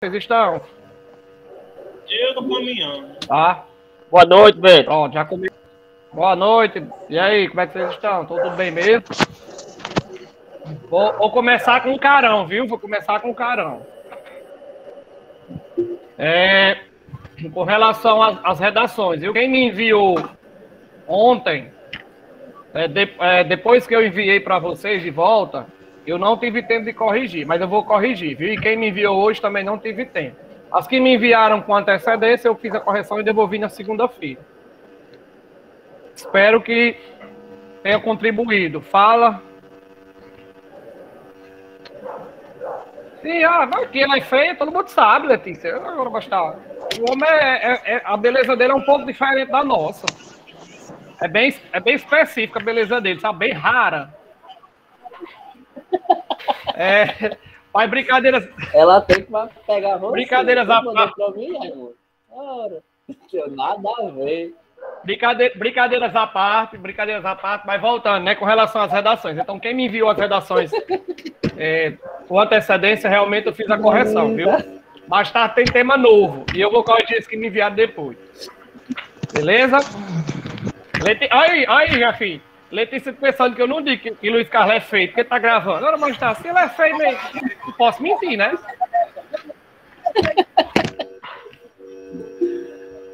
vocês estão? Eu tô caminhando. Ah, boa noite, Beto. Pronto, já comi. Boa noite. E aí, como é que vocês estão? Tudo bem mesmo? Vou, vou começar com o carão, viu? Vou começar com o carão. É, com relação às, redações, viu? Quem me enviou ontem, é, de, é, depois que eu enviei para vocês de volta, eu não tive tempo de corrigir, mas eu vou corrigir, viu? E quem me enviou hoje também não tive tempo. As que me enviaram com antecedência, eu fiz a correção e devolvi na segunda-feira. Espero que tenha contribuído. Fala. Sim, ah, vai que ela é feia, todo mundo sabe, Letícia. agora gostar. O homem é, é, é, A beleza dele é um pouco diferente da nossa. É bem, é bem específica a beleza dele, sabe? Bem rara. É, mas brincadeiras. Ela tem que pegar você. Brincadeiras à parte. nada a ver. Brincadeiras à parte, brincadeiras à parte, mas voltando, né, com relação às redações. Então, quem me enviou as redações é, com antecedência, realmente eu fiz a correção, viu? Mas tá, tem tema novo. E eu vou corrigir isso que me enviaram depois. Beleza? Aí, aí, já Letícia pensando que eu não digo que, que Luiz Carlos é feio, porque tá gravando. Agora, mas tá assim, ele é feio mesmo. Não posso mentir, né?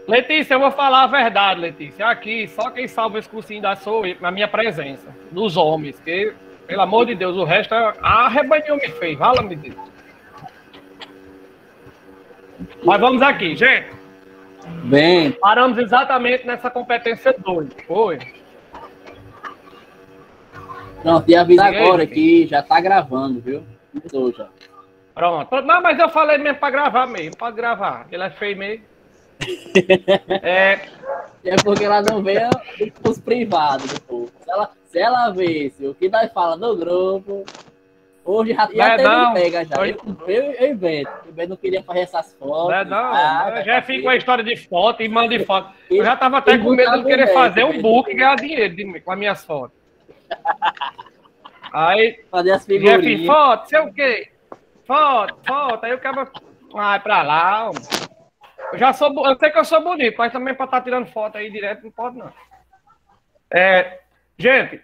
Letícia, eu vou falar a verdade, Letícia. Aqui, só quem salva esse cursinho da sou na minha presença, dos homens, que, pelo amor de Deus, o resto é arrebanhou me fez, fala me Deus. Mas vamos aqui, gente. Bem. Paramos exatamente nessa competência 2, foi? Pronto, e avisa Diga agora aí, que já tá gravando, viu? Mudou já. Pronto. Não, mas eu falei mesmo pra gravar mesmo. Pode gravar. Ele fez meio. é... é porque ela não vê os privados do povo. Se ela, se ela o que nós fala no grupo, Hoje já, já não, é pega já. Eu, eu, eu invento. Eu não queria fazer essas fotos. Não, é não. eu já fico com a história de foto e mando de foto. Eu já tava até com medo de querer fazer um book e ganhar dinheiro com as minhas fotos. Aí. Fazer as figurinhas. Jeff, foto, sei o quê? Foto, foto. Aí o cara. Vai pra lá, Eu já sou. Eu sei que eu sou bonito, mas também pra estar tá tirando foto aí direto, não pode, não. É, gente,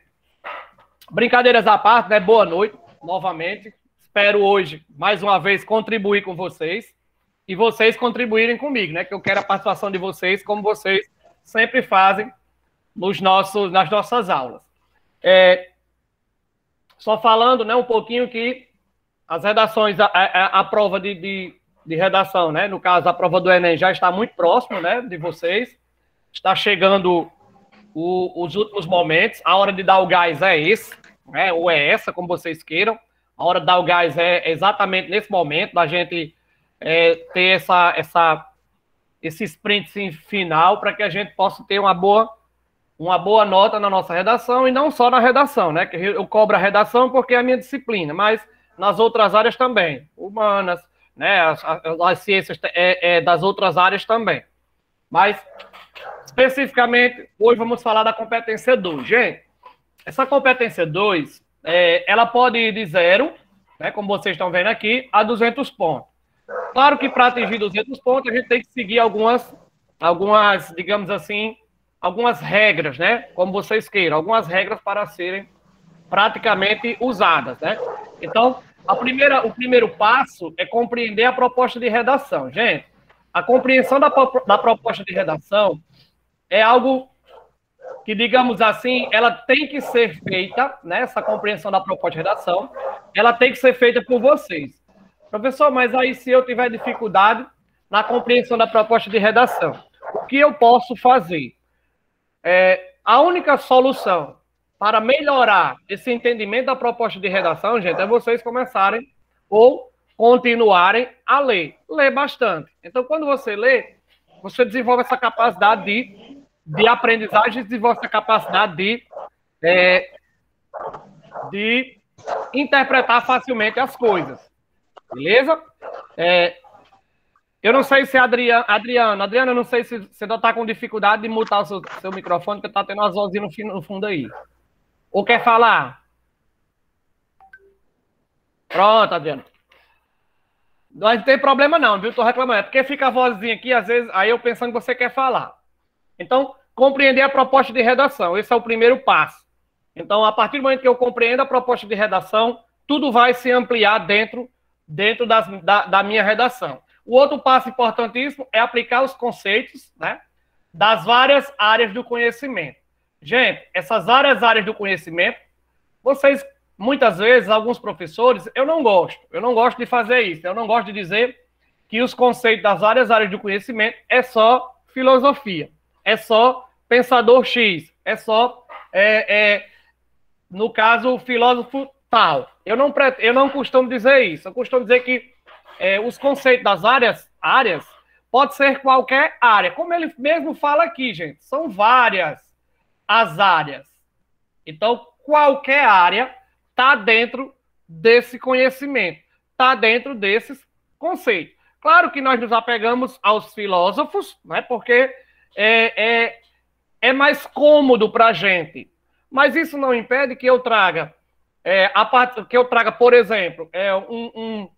brincadeiras à parte, né? Boa noite, novamente. Espero hoje, mais uma vez, contribuir com vocês e vocês contribuírem comigo, né? Que eu quero a participação de vocês, como vocês sempre fazem nos nossos, nas nossas aulas. É, só falando né, um pouquinho que as redações, a, a, a prova de, de, de, redação, né? No caso, a prova do Enem já está muito próximo né, de vocês. Está chegando o, os últimos momentos. A hora de dar o gás é esse, né? Ou é essa, como vocês queiram. A hora de dar o gás é exatamente nesse momento, da gente é, ter essa, essa, esse sprint final para que a gente possa ter uma boa uma boa nota na nossa redação e não só na redação, né? Que eu cobro a redação porque é a minha disciplina, mas nas outras áreas também, humanas, né? As, as ciências é, é, das outras áreas também. Mas especificamente hoje vamos falar da competência 2. Gente, essa competência 2, é, ela pode ir de zero, né? Como vocês estão vendo aqui, a 200 pontos. Claro que para atingir 200 pontos a gente tem que seguir algumas, algumas, digamos assim algumas regras, né? Como vocês queiram, algumas regras para serem praticamente usadas, né? Então, a primeira, o primeiro passo é compreender a proposta de redação. Gente, a compreensão da, da proposta de redação é algo que, digamos assim, ela tem que ser feita, né? Essa compreensão da proposta de redação, ela tem que ser feita por vocês. Professor, mas aí se eu tiver dificuldade na compreensão da proposta de redação, o que eu posso fazer? É, a única solução para melhorar esse entendimento da proposta de redação, gente, é vocês começarem ou continuarem a ler. Ler bastante. Então, quando você lê, você desenvolve essa capacidade de, de aprendizagem, desenvolve essa capacidade de, é, de interpretar facilmente as coisas. Beleza? É, eu não sei se é a Adriana, Adriana, Adriana, eu não sei se você ainda está com dificuldade de mutar o seu, seu microfone, porque está tendo uma vozinhas no, no fundo aí. Ou quer falar? Pronto, Adriana. não tem problema não, viu? Tô reclamando. É porque fica a vozinha aqui, às vezes, aí eu pensando que você quer falar. Então, compreender a proposta de redação. Esse é o primeiro passo. Então, a partir do momento que eu compreendo a proposta de redação, tudo vai se ampliar dentro, dentro das, da, da minha redação. O outro passo importantíssimo é aplicar os conceitos né, das várias áreas do conhecimento. Gente, essas várias áreas do conhecimento, vocês, muitas vezes, alguns professores, eu não gosto, eu não gosto de fazer isso, eu não gosto de dizer que os conceitos das várias áreas do conhecimento é só filosofia, é só pensador X, é só, é, é, no caso, filósofo tal. Eu não, eu não costumo dizer isso, eu costumo dizer que é, os conceitos das áreas, áreas, pode ser qualquer área. Como ele mesmo fala aqui, gente, são várias as áreas. Então, qualquer área está dentro desse conhecimento, está dentro desses conceitos. Claro que nós nos apegamos aos filósofos, né, porque é, é, é mais cômodo para a gente. Mas isso não impede que eu traga é, a parte, que eu traga, por exemplo, é, um, um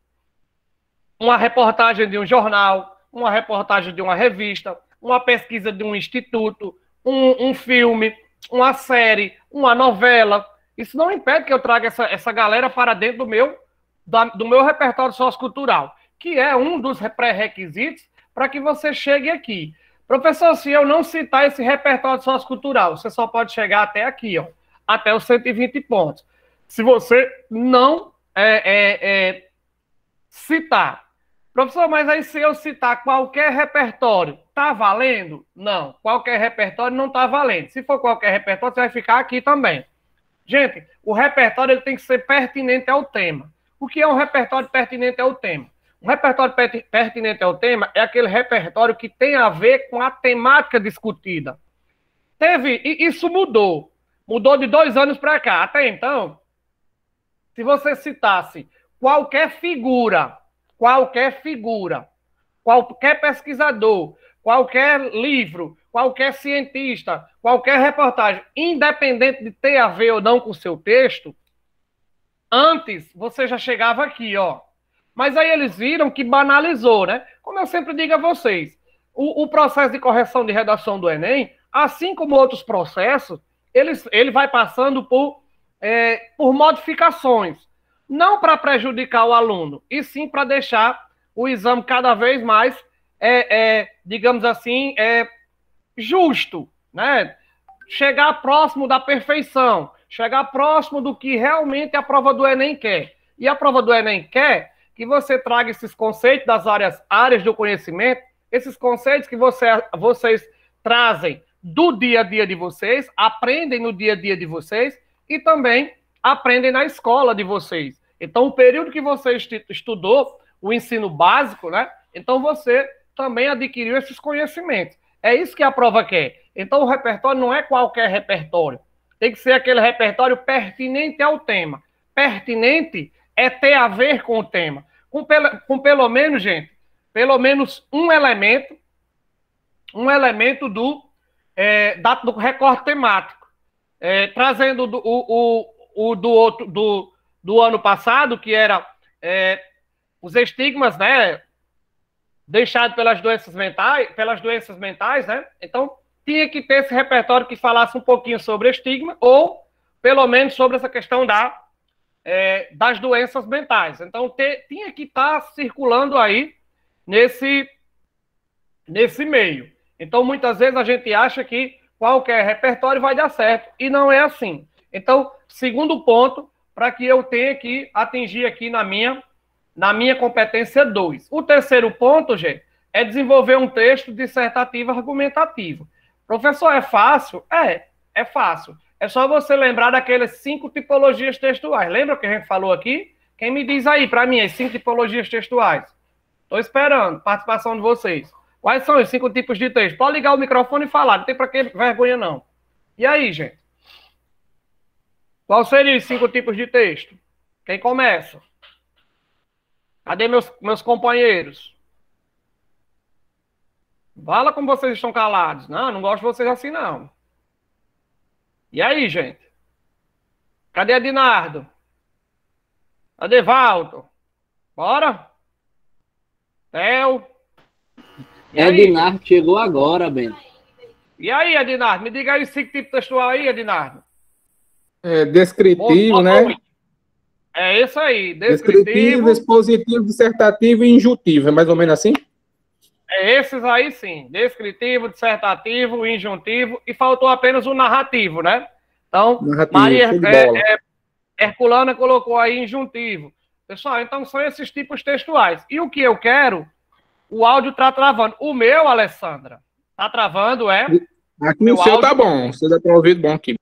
uma reportagem de um jornal, uma reportagem de uma revista, uma pesquisa de um instituto, um, um filme, uma série, uma novela. Isso não impede que eu traga essa, essa galera para dentro do meu, da, do meu repertório sociocultural, que é um dos pré-requisitos para que você chegue aqui. Professor, se eu não citar esse repertório sociocultural, você só pode chegar até aqui, ó, até os 120 pontos. Se você não é, é, é, citar Professor, mas aí se eu citar qualquer repertório, tá valendo? Não, qualquer repertório não tá valendo. Se for qualquer repertório, você vai ficar aqui também. Gente, o repertório ele tem que ser pertinente ao tema. O que é um repertório pertinente ao tema? Um repertório pertinente ao tema é aquele repertório que tem a ver com a temática discutida. Teve, e isso mudou. Mudou de dois anos para cá. Até então, se você citasse qualquer figura qualquer figura, qualquer pesquisador, qualquer livro, qualquer cientista, qualquer reportagem, independente de ter a ver ou não com o seu texto, antes você já chegava aqui, ó. Mas aí eles viram que banalizou, né? Como eu sempre digo a vocês, o, o processo de correção de redação do Enem, assim como outros processos, ele, ele vai passando por, é, por modificações não para prejudicar o aluno, e sim para deixar o exame cada vez mais, é, é, digamos assim, é, justo, né? Chegar próximo da perfeição, chegar próximo do que realmente a prova do Enem quer. E a prova do Enem quer que você traga esses conceitos das áreas, áreas do conhecimento, esses conceitos que você, vocês trazem do dia a dia de vocês, aprendem no dia a dia de vocês e também aprendem na escola de vocês. Então, o período que você estudou o ensino básico, né? Então, você também adquiriu esses conhecimentos. É isso que a prova quer. Então, o repertório não é qualquer repertório. Tem que ser aquele repertório pertinente ao tema. Pertinente é ter a ver com o tema. Com, com pelo menos, gente, pelo menos um elemento, um elemento do, é, da, do recorte temático. É, trazendo do, o, o, o do outro, do, do ano passado, que era é, os estigmas, né, deixado pelas doenças mentais, pelas doenças mentais, né? Então tinha que ter esse repertório que falasse um pouquinho sobre estigma ou pelo menos sobre essa questão da é, das doenças mentais. Então te, tinha que estar tá circulando aí nesse nesse meio. Então muitas vezes a gente acha que qualquer repertório vai dar certo e não é assim. Então segundo ponto para que eu tenha que atingir aqui na minha, na minha competência 2. O terceiro ponto, gente, é desenvolver um texto dissertativo argumentativo. Professor, é fácil? É, é fácil. É só você lembrar daquelas cinco tipologias textuais. Lembra que a gente falou aqui? Quem me diz aí para mim as cinco tipologias textuais? Estou esperando participação de vocês. Quais são os cinco tipos de texto? Pode ligar o microfone e falar, não tem para que vergonha não. E aí, gente? Qual seria os cinco tipos de texto? Quem começa? Cadê meus, meus companheiros? Fala como vocês estão calados. Não, não gosto de vocês assim, não. E aí, gente? Cadê Adinardo? Cadê Valdo? Bora? Theo? É, Adinardo chegou agora, Bento. E aí, Adinardo? Me diga aí os cinco tipos textual aí, Adinardo. É, descritivo, né? É isso aí. Descritivo, descritivo, expositivo, dissertativo e injuntivo. É mais ou menos assim? É esses aí sim. Descritivo, dissertativo, injuntivo. E faltou apenas o narrativo, né? Então, Maria é, é, Herculana colocou aí injuntivo. Pessoal, então são esses tipos textuais. E o que eu quero, o áudio está travando. O meu, Alessandra, está travando, é? Aqui o seu tá áudio... tá bom. Você já tá ouvindo bom aqui.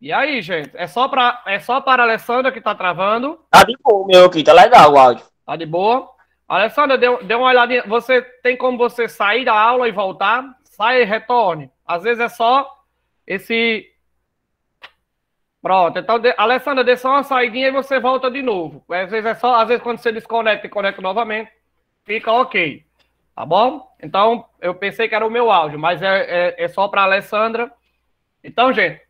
E aí, gente? É só, pra, é só para a Alessandra que tá travando. Tá de boa, meu aqui. Tá legal o áudio. Tá de boa. Alessandra, deu, deu uma olhadinha. Você tem como você sair da aula e voltar? Sai e retorne. Às vezes é só esse. Pronto, então, de... Alessandra, dê só uma saidinha e você volta de novo. Às vezes é só, às vezes quando você desconecta e conecta novamente, fica ok. Tá bom? Então, eu pensei que era o meu áudio, mas é, é, é só para Alessandra. Então, gente,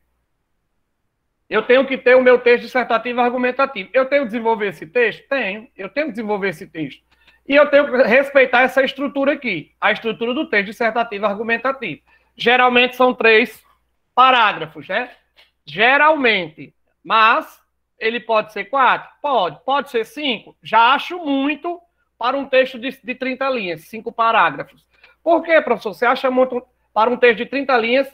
eu tenho que ter o meu texto dissertativo argumentativo. Eu tenho que desenvolver esse texto? Tenho. Eu tenho que desenvolver esse texto. E eu tenho que respeitar essa estrutura aqui, a estrutura do texto dissertativo argumentativo. Geralmente são três parágrafos, né? Geralmente. Mas ele pode ser quatro? Pode. Pode ser cinco? Já acho muito para um texto de, de 30 linhas, cinco parágrafos. Por que, professor? Você acha muito para um texto de 30 linhas,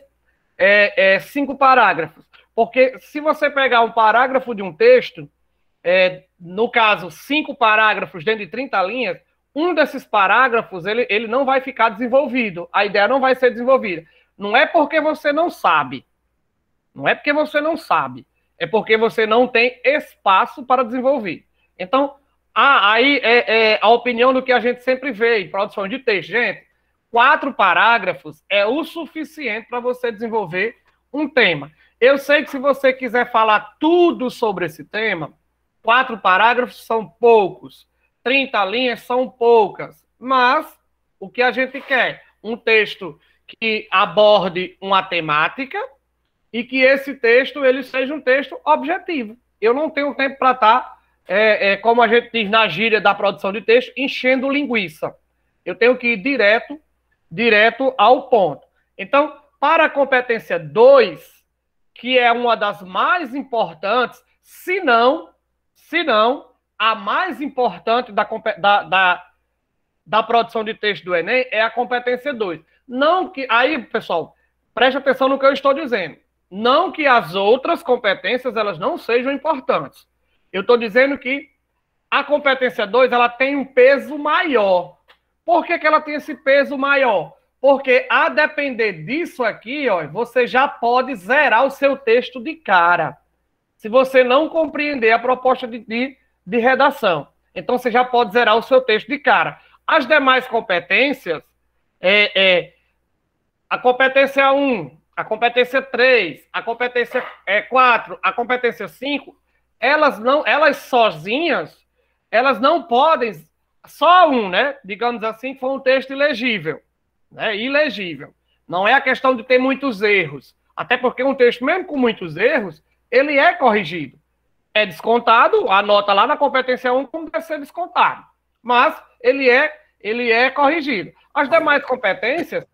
é, é, cinco parágrafos? Porque se você pegar um parágrafo de um texto, é, no caso, cinco parágrafos dentro de 30 linhas, um desses parágrafos ele, ele não vai ficar desenvolvido, a ideia não vai ser desenvolvida. Não é porque você não sabe, não é porque você não sabe, é porque você não tem espaço para desenvolver. Então, ah, aí é, é, a opinião do que a gente sempre vê em produção de texto. Gente, quatro parágrafos é o suficiente para você desenvolver um tema. Eu sei que se você quiser falar tudo sobre esse tema, quatro parágrafos são poucos, 30 linhas são poucas, mas o que a gente quer? Um texto que aborde uma temática e que esse texto ele seja um texto objetivo. Eu não tenho tempo para estar, tá, é, é, como a gente diz na gíria da produção de texto, enchendo linguiça. Eu tenho que ir direto, direto ao ponto. Então, para a competência 2, que é uma das mais importantes, se não, se não, a mais importante da, da, da, da produção de texto do Enem é a competência 2. Não que. Aí, pessoal, preste atenção no que eu estou dizendo. Não que as outras competências elas não sejam importantes. Eu estou dizendo que a competência 2 ela tem um peso maior. Por que, que ela tem esse peso maior? Porque a depender disso aqui, ó, você já pode zerar o seu texto de cara. Se você não compreender a proposta de, de, de redação. Então você já pode zerar o seu texto de cara. As demais competências, é, é a competência 1, a competência 3, a competência é, 4, a competência 5, elas não, elas sozinhas, elas não podem, só um, né? Digamos assim, foi um texto ilegível né, ilegível. Não é a questão de ter muitos erros, até porque um texto, mesmo com muitos erros, ele é corrigido. É descontado, a nota lá na competência 1 como deve ser descontado, mas ele é, ele é corrigido. As demais competências,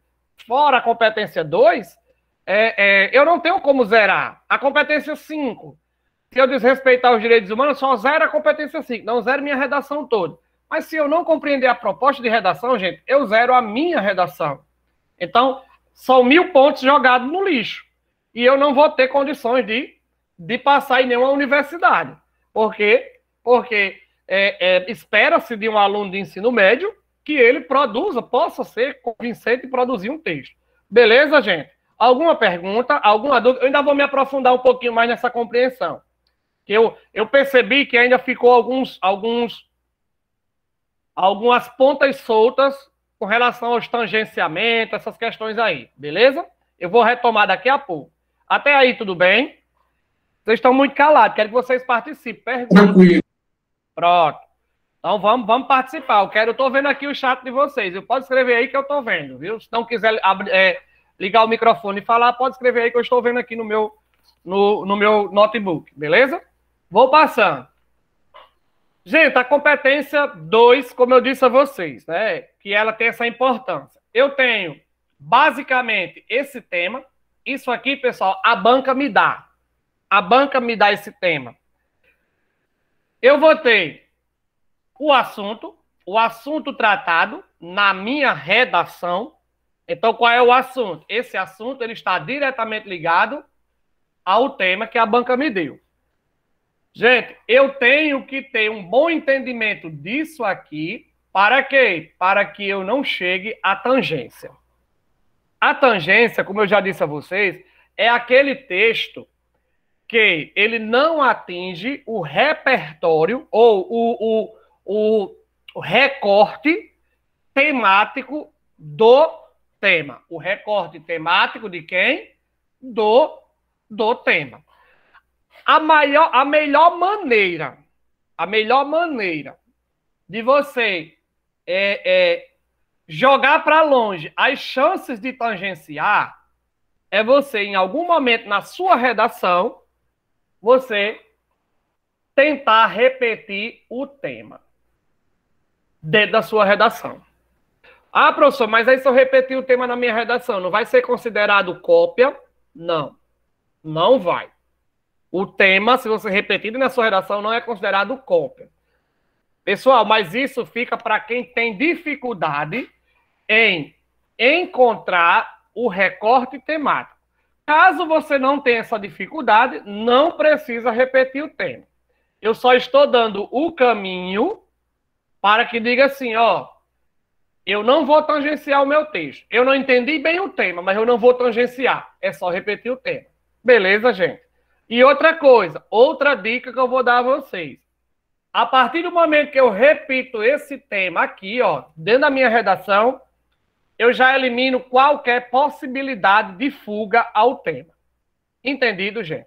fora a competência 2, é, é, eu não tenho como zerar. A competência 5, se eu desrespeitar os direitos humanos, só zero a competência 5, não zero minha redação toda. Mas se eu não compreender a proposta de redação, gente, eu zero a minha redação. Então, são mil pontos jogados no lixo. E eu não vou ter condições de, de passar em nenhuma universidade. Por quê? Porque é, é, espera-se de um aluno de ensino médio que ele produza, possa ser convincente e produzir um texto. Beleza, gente? Alguma pergunta, alguma dúvida? Eu ainda vou me aprofundar um pouquinho mais nessa compreensão. Eu, eu percebi que ainda ficou alguns, alguns algumas pontas soltas com relação aos tangenciamentos, essas questões aí, beleza? Eu vou retomar daqui a pouco. Até aí, tudo bem? Vocês estão muito calados, quero que vocês participem. Perguntem. Pronto. Então vamos, vamos participar. Eu quero, Estou vendo aqui o chat de vocês. Eu posso escrever aí que eu estou vendo, viu? Se não quiser abrir, é, ligar o microfone e falar, pode escrever aí que eu estou vendo aqui no meu, no, no meu notebook, beleza? Vou passando. Gente, a competência 2, como eu disse a vocês, né? Que ela tem essa importância. Eu tenho basicamente esse tema. Isso aqui, pessoal, a banca me dá. A banca me dá esse tema. Eu vou ter o assunto, o assunto tratado na minha redação. Então, qual é o assunto? Esse assunto ele está diretamente ligado ao tema que a banca me deu. Gente, eu tenho que ter um bom entendimento disso aqui. Para quê? Para que eu não chegue à tangência. A tangência, como eu já disse a vocês, é aquele texto que ele não atinge o repertório ou o, o, o, recorte temático do tema. O recorte temático de quem? Do, do tema. A, maior, a melhor maneira, a melhor maneira de você é, é jogar para longe as chances de tangenciar é você, em algum momento na sua redação, você tentar repetir o tema dentro da sua redação. Ah, professor, mas aí se eu repetir o tema na minha redação, não vai ser considerado cópia? Não, não vai. O tema, se você repetir na sua redação, não é considerado cópia. Pessoal, mas isso fica para quem tem dificuldade em encontrar o recorte temático. Caso você não tenha essa dificuldade, não precisa repetir o tema. Eu só estou dando o caminho para que diga assim, ó, eu não vou tangenciar o meu texto. Eu não entendi bem o tema, mas eu não vou tangenciar. É só repetir o tema. Beleza, gente? E outra coisa, outra dica que eu vou dar a vocês. A partir do momento que eu repito esse tema aqui, ó, dentro da minha redação, eu já elimino qualquer possibilidade de fuga ao tema. Entendido, gente?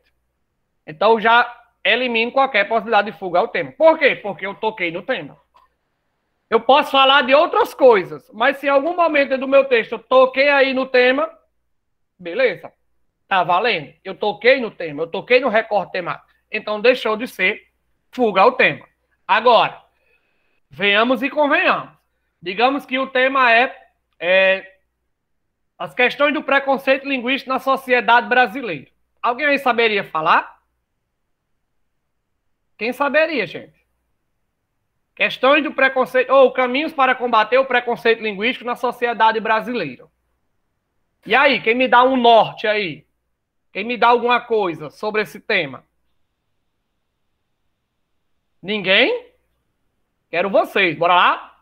Então já elimino qualquer possibilidade de fuga ao tema. Por quê? Porque eu toquei no tema. Eu posso falar de outras coisas, mas se em algum momento do meu texto eu toquei aí no tema, beleza. Tá valendo? Eu toquei no tema, eu toquei no recorte temático. Então deixou de ser fuga ao tema. Agora, venhamos e convenhamos. Digamos que o tema é, é as questões do preconceito linguístico na sociedade brasileira. Alguém aí saberia falar? Quem saberia, gente? Questões do preconceito, ou caminhos para combater o preconceito linguístico na sociedade brasileira. E aí, quem me dá um norte aí? Quem me dá alguma coisa sobre esse tema? Ninguém? Quero vocês, bora lá?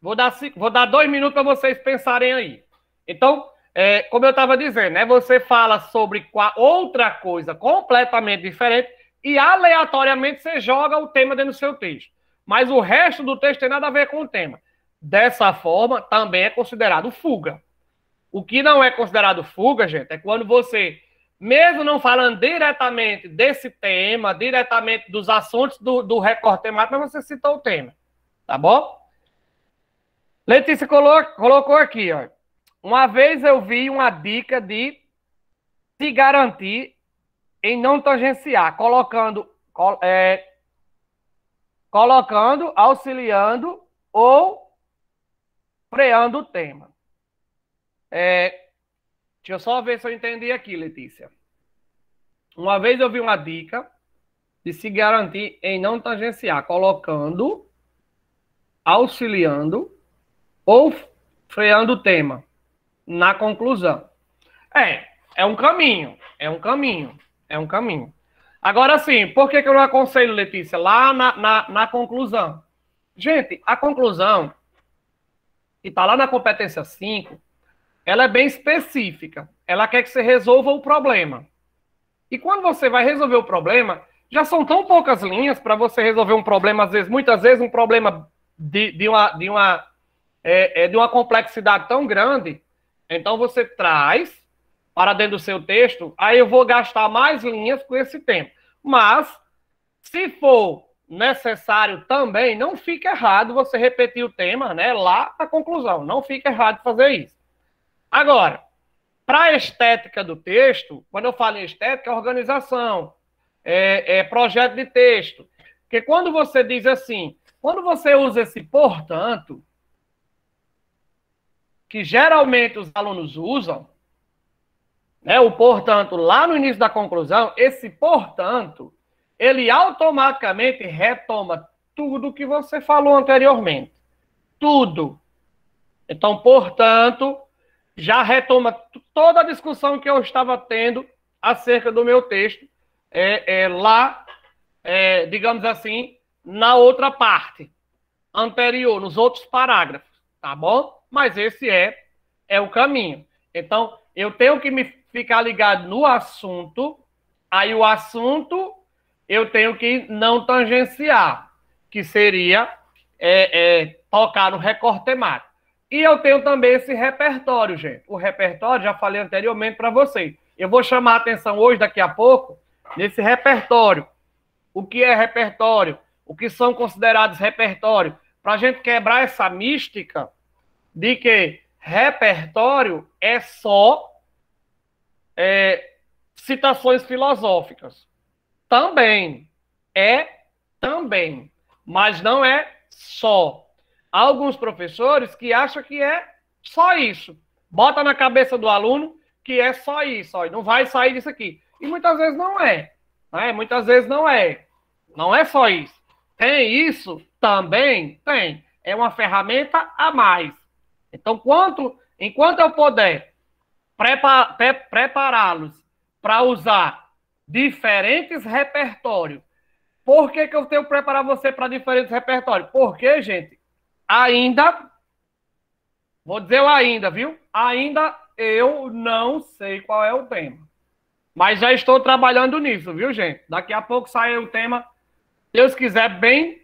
Vou dar, vou dar dois minutos para vocês pensarem aí. Então, é, como eu estava dizendo, né, você fala sobre outra coisa completamente diferente e aleatoriamente você joga o tema dentro do seu texto. Mas o resto do texto tem nada a ver com o tema. Dessa forma, também é considerado fuga. O que não é considerado fuga, gente, é quando você, mesmo não falando diretamente desse tema, diretamente dos assuntos do, do recorte temático, mas você citou o tema. Tá bom? Letícia colocou aqui, ó. Uma vez eu vi uma dica de se garantir em não tangenciar, colocando, é, colocando, auxiliando ou freando o tema. É, deixa eu só ver se eu entendi aqui, Letícia. Uma vez eu vi uma dica de se garantir em não tangenciar, colocando, auxiliando ou freando o tema na conclusão. É, é um caminho, é um caminho, é um caminho. Agora sim, por que, que eu não aconselho, Letícia? Lá na, na, na conclusão. Gente, a conclusão, que está lá na competência 5, ela é bem específica. Ela quer que você resolva o problema. E quando você vai resolver o problema, já são tão poucas linhas para você resolver um problema, às vezes, muitas vezes um problema de, de uma, de, uma, é, é, de uma complexidade tão grande. Então você traz para dentro do seu texto, aí eu vou gastar mais linhas com esse tempo. Mas, se for necessário também, não fica errado você repetir o tema né, lá na conclusão. Não fica errado fazer isso. Agora, para a estética do texto, quando eu falo em estética, é organização, é, é projeto de texto. Porque quando você diz assim, quando você usa esse portanto, que geralmente os alunos usam, né, o portanto lá no início da conclusão, esse portanto, ele automaticamente retoma tudo que você falou anteriormente. Tudo. Então, portanto, já retoma toda a discussão que eu estava tendo acerca do meu texto é, é lá, é, digamos assim, na outra parte anterior, nos outros parágrafos, tá bom? Mas esse é, é o caminho. Então, eu tenho que me ficar ligado no assunto, aí o assunto eu tenho que não tangenciar, que seria é, é, tocar no recorte temático. E eu tenho também esse repertório, gente. O repertório, já falei anteriormente para vocês. Eu vou chamar a atenção hoje, daqui a pouco, nesse repertório. O que é repertório? O que são considerados repertório? Para a gente quebrar essa mística de que repertório é só é, citações filosóficas. Também. É também. Mas não é só alguns professores que acham que é só isso. Bota na cabeça do aluno que é só isso, ó, não vai sair disso aqui. E muitas vezes não é. Né? Muitas vezes não é. Não é só isso. Tem isso? Também tem. É uma ferramenta a mais. Então, quanto, enquanto eu puder prepará-los para usar diferentes repertórios, por que, que eu tenho que preparar você para diferentes repertórios? Porque, gente, ainda, vou dizer o ainda, viu? Ainda eu não sei qual é o tema. Mas já estou trabalhando nisso, viu, gente? Daqui a pouco sai o tema, Deus quiser, bem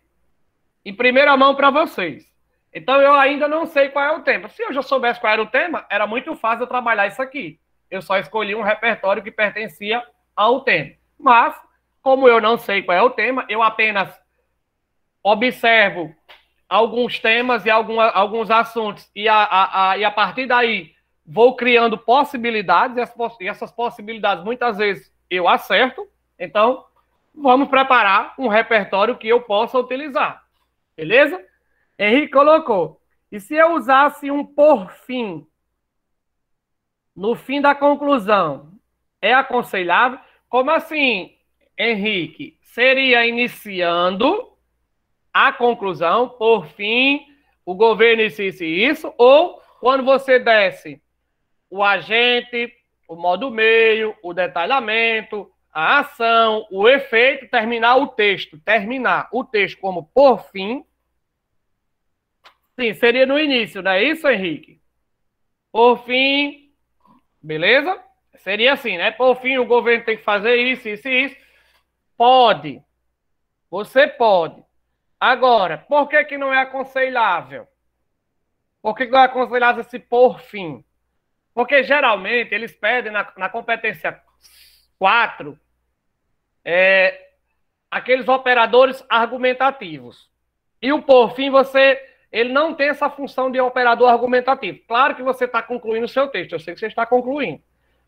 em primeira mão para vocês. Então eu ainda não sei qual é o tema. Se eu já soubesse qual era o tema, era muito fácil eu trabalhar isso aqui. Eu só escolhi um repertório que pertencia ao tema. Mas, como eu não sei qual é o tema, eu apenas observo alguns temas e alguma, alguns assuntos, e a, a, a, e a partir daí vou criando possibilidades, e, essas possibilidades muitas vezes eu acerto, então vamos preparar um repertório que eu possa utilizar, beleza? Henrique colocou, e se eu usasse um por fim, no fim da conclusão, é aconselhável? Como assim, Henrique? Seria iniciando a conclusão, por fim, o governo disse isso isso, ou quando você desce o agente, o modo meio, o detalhamento, a ação, o efeito, terminar o texto, terminar o texto como por fim. Sim, seria no início, não é isso, Henrique? Por fim, beleza? Seria assim, né? Por fim, o governo tem que fazer isso, isso e isso. Pode. Você pode Agora, por que, que não é aconselhável? Por que, que não é aconselhável se por fim? Porque geralmente eles pedem na, na competência 4 é, aqueles operadores argumentativos. E o por fim, você ele não tem essa função de operador argumentativo. Claro que você está concluindo o seu texto, eu sei que você está concluindo.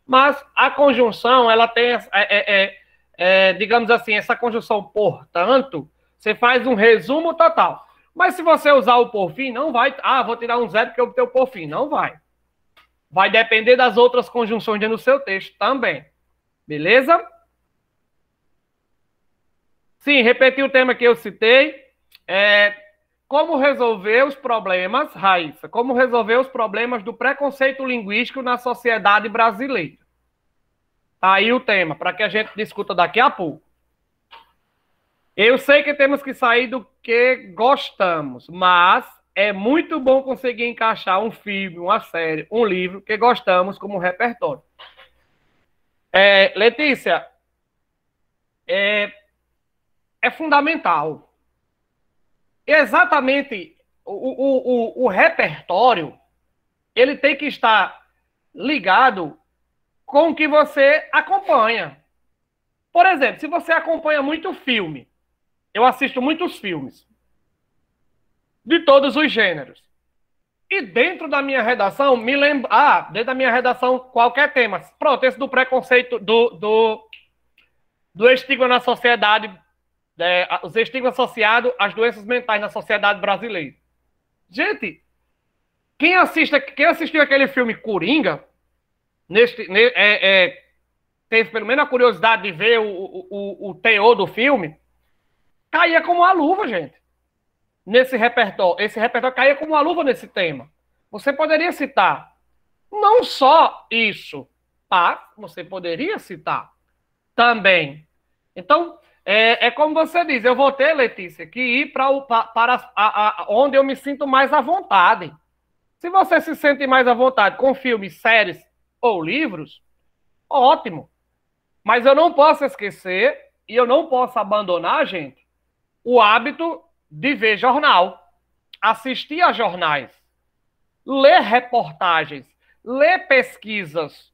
Mas a conjunção, ela tem, é, é, é, é digamos assim, essa conjunção, portanto, você faz um resumo total. Mas se você usar o por fim, não vai. Ah, vou tirar um zero porque eu tenho o por fim. Não vai. Vai depender das outras conjunções no seu texto também. Beleza? Sim, repetir o tema que eu citei. É, como resolver os problemas, Raíssa, como resolver os problemas do preconceito linguístico na sociedade brasileira. Tá aí o tema, para que a gente discuta daqui a pouco. Eu sei que temos que sair do que gostamos, mas é muito bom conseguir encaixar um filme, uma série, um livro que gostamos como repertório. É, Letícia, é, é fundamental. Exatamente o, o, o, o repertório ele tem que estar ligado com o que você acompanha. Por exemplo, se você acompanha muito filme, eu assisto muitos filmes de todos os gêneros. E dentro da minha redação, me lembro Ah, dentro da minha redação, qualquer tema. Pronto, esse do preconceito, do, do, do estigma na sociedade, é, os estigmas associados às doenças mentais na sociedade brasileira. Gente, quem, assiste, quem assistiu aquele filme Coringa, neste, ne, é, é, teve pelo menos a curiosidade de ver o, o, o, o teor do filme, caía como uma luva, gente. Nesse repertório. Esse repertório caía como uma luva nesse tema. Você poderia citar não só isso, tá? Você poderia citar também. Então, é, é como você diz, eu vou ter, Letícia, que ir pra, pra, para a, a, onde eu me sinto mais à vontade. Se você se sente mais à vontade com filmes, séries ou livros, ótimo. Mas eu não posso esquecer e eu não posso abandonar, gente, o hábito de ver jornal, assistir a jornais, ler reportagens, ler pesquisas,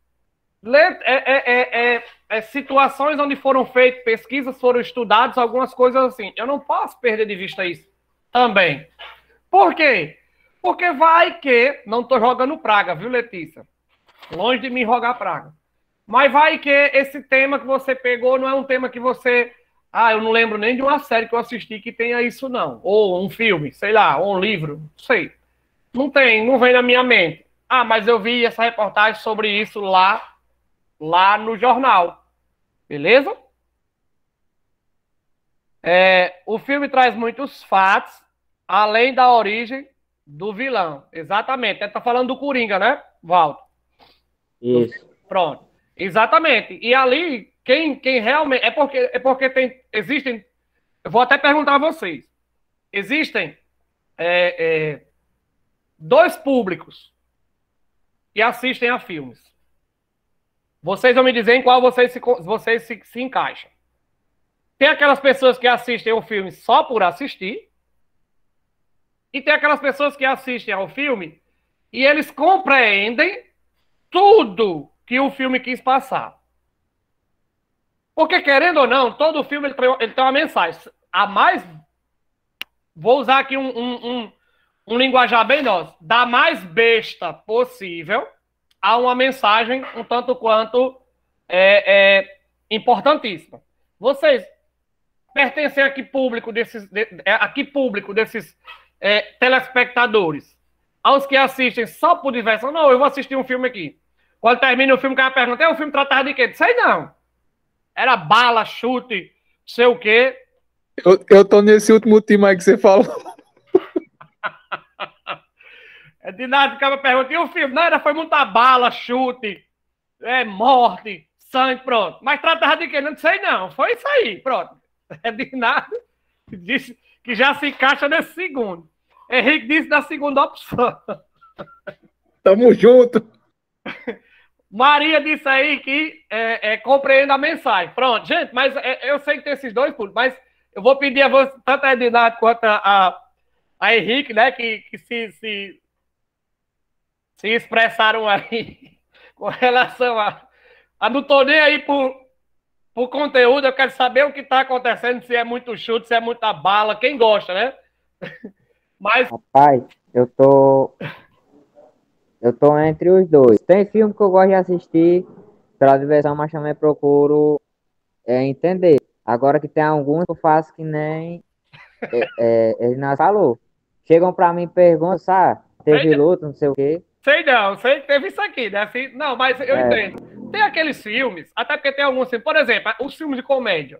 ler é é, é, é, é, situações onde foram feitas pesquisas, foram estudadas, algumas coisas assim. Eu não posso perder de vista isso também. Por quê? Porque vai que. Não estou jogando praga, viu, Letícia? Longe de mim jogar praga. Mas vai que esse tema que você pegou não é um tema que você ah, eu não lembro nem de uma série que eu assisti que tenha isso, não. Ou um filme, sei lá, ou um livro, não sei. Não tem, não vem na minha mente. Ah, mas eu vi essa reportagem sobre isso lá, lá no jornal. Beleza? É, o filme traz muitos fatos, além da origem do vilão. Exatamente. Está é, falando do Coringa, né, Valdo? Isso. Pronto. Exatamente. E ali quem, quem realmente. É porque, é porque tem, existem. Eu vou até perguntar a vocês. Existem é, é, dois públicos que assistem a filmes. Vocês vão me dizer em qual vocês se, vocês se, se encaixam. Tem aquelas pessoas que assistem um filme só por assistir. E tem aquelas pessoas que assistem ao filme e eles compreendem tudo que o filme quis passar. Porque, querendo ou não, todo filme ele, ele tem uma mensagem. A mais. Vou usar aqui um, um, um, um linguajar bem nosso. Da mais besta possível a uma mensagem um tanto quanto é, é, importantíssima. Vocês pertencem a que público desses, de, é, a que público desses é, telespectadores? Aos que assistem só por diversão? Não, eu vou assistir um filme aqui. Quando termina o filme, o cara pergunta: é um filme tratado de quê? Sei não. Era bala, chute, sei o quê. Eu, eu tô nesse último time aí que você falou. é de nada, ficava perguntando. E o filme? Não, era, foi muita bala, chute, é, morte, sangue, pronto. Mas tratava de quê? Não sei não. Foi isso aí, pronto. É de nada. Disse que já se encaixa nesse segundo. Henrique disse da segunda opção. Tamo junto. Maria disse aí que é, é, compreenda a mensagem. Pronto, gente, mas é, eu sei que tem esses dois públicos, mas eu vou pedir a você, tanto a Edinardo quanto a, a Henrique, né, que, que se, se, se expressaram aí com relação a. a estou nem aí por, por conteúdo, eu quero saber o que está acontecendo, se é muito chute, se é muita bala, quem gosta, né? Mas. Rapaz, eu tô. Eu tô entre os dois. Tem filme que eu gosto de assistir pela diversão, mas também procuro é, entender. Agora que tem alguns que eu faço que nem é, é, ele não falou. Chegam pra mim e perguntam, sabe? Teve luta, não sei o quê. Sei não, sei, que teve isso aqui, né? Assim, não, mas eu é. entendo. Tem aqueles filmes, até porque tem alguns assim, por exemplo, os filmes de comédia.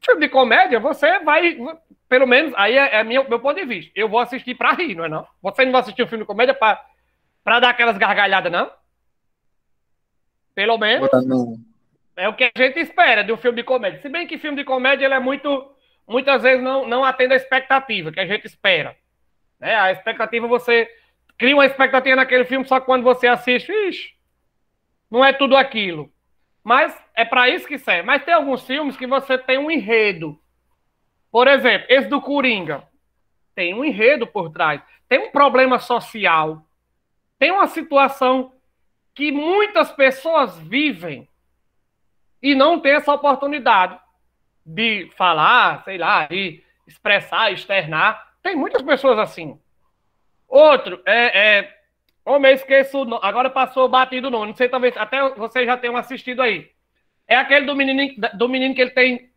Filme de comédia, você vai, pelo menos, aí é, é meu, meu ponto de vista. Eu vou assistir pra rir, não é não? Você não vai assistir um filme de comédia pra para dar aquelas gargalhadas, não? Pelo menos. Não. É o que a gente espera de um filme de comédia. Se bem que filme de comédia ele é muito. Muitas vezes não, não atende a expectativa que a gente espera. Né? A expectativa você. Cria uma expectativa naquele filme, só que quando você assiste, ixi, não é tudo aquilo. Mas é para isso que serve. Mas tem alguns filmes que você tem um enredo. Por exemplo, esse do Coringa. Tem um enredo por trás. Tem um problema social. Tem uma situação que muitas pessoas vivem e não tem essa oportunidade de falar, sei lá, e expressar, externar. Tem muitas pessoas assim. Outro, é, é como eu esqueço, agora passou batido nome. não sei, talvez até vocês já tenham assistido aí. É aquele do menino, do menino que ele tem,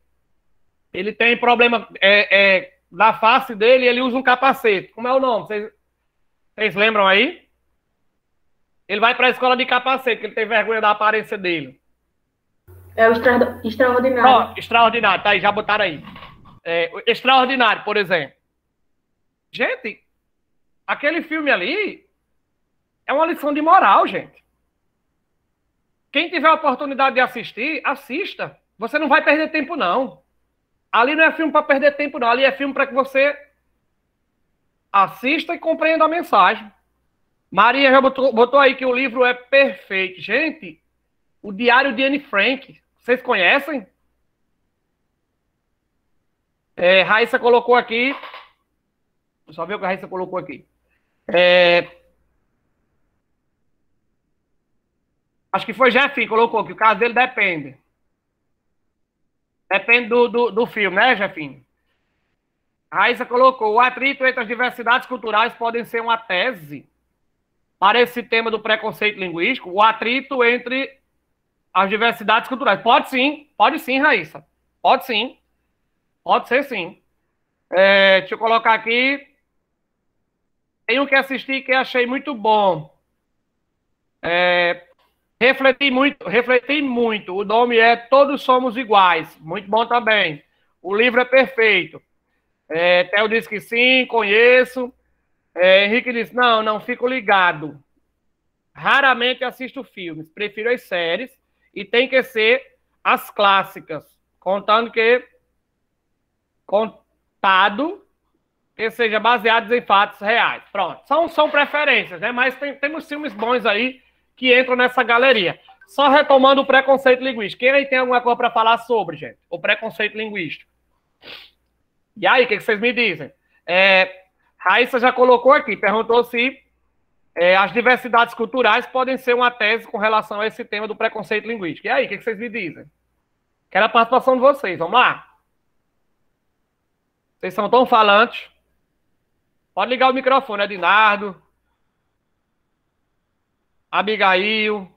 ele tem problema é, é, na face dele, ele usa um capacete. Como é o nome? Vocês, vocês lembram aí? Ele vai para a escola de capacete, que ele tem vergonha da aparência dele. É o extra... extraordinário. Ó, extraordinário, tá aí, já botaram aí. É, extraordinário, por exemplo. Gente, aquele filme ali é uma lição de moral, gente. Quem tiver a oportunidade de assistir, assista. Você não vai perder tempo, não. Ali não é filme para perder tempo, não. Ali é filme para que você assista e compreenda a mensagem. Maria já botou, botou aí que o livro é perfeito. Gente, o Diário de Anne Frank, vocês conhecem? É, Raíssa colocou aqui. Só ver o que a Raíssa colocou aqui. É, acho que foi Jeffy colocou que o caso dele depende. Depende do, do, do filme, né, A Raíssa colocou: o atrito entre as diversidades culturais podem ser uma tese para esse tema do preconceito linguístico, o atrito entre as diversidades culturais. Pode sim, pode sim, Raíssa. Pode sim. Pode ser sim. É, deixa eu colocar aqui. Tem um que assisti que achei muito bom. É, refleti muito, refleti muito. O nome é Todos Somos Iguais. Muito bom também. O livro é perfeito. É, Theo disse que sim, conheço. É, Henrique diz: não, não fico ligado. Raramente assisto filmes, prefiro as séries e tem que ser as clássicas. Contando que. Contado que seja baseados em fatos reais. Pronto. São, são preferências, né? Mas tem, temos filmes bons aí que entram nessa galeria. Só retomando o preconceito linguístico. Quem aí tem alguma coisa para falar sobre, gente? O preconceito linguístico. E aí, o que, que, vocês me dizem? É, Raíssa já colocou aqui, perguntou se é, as diversidades culturais podem ser uma tese com relação a esse tema do preconceito linguístico. E aí, o que, que vocês me dizem? Quero a participação de vocês, vamos lá? Vocês são tão falantes. Pode ligar o microfone, Edinardo. Abigail,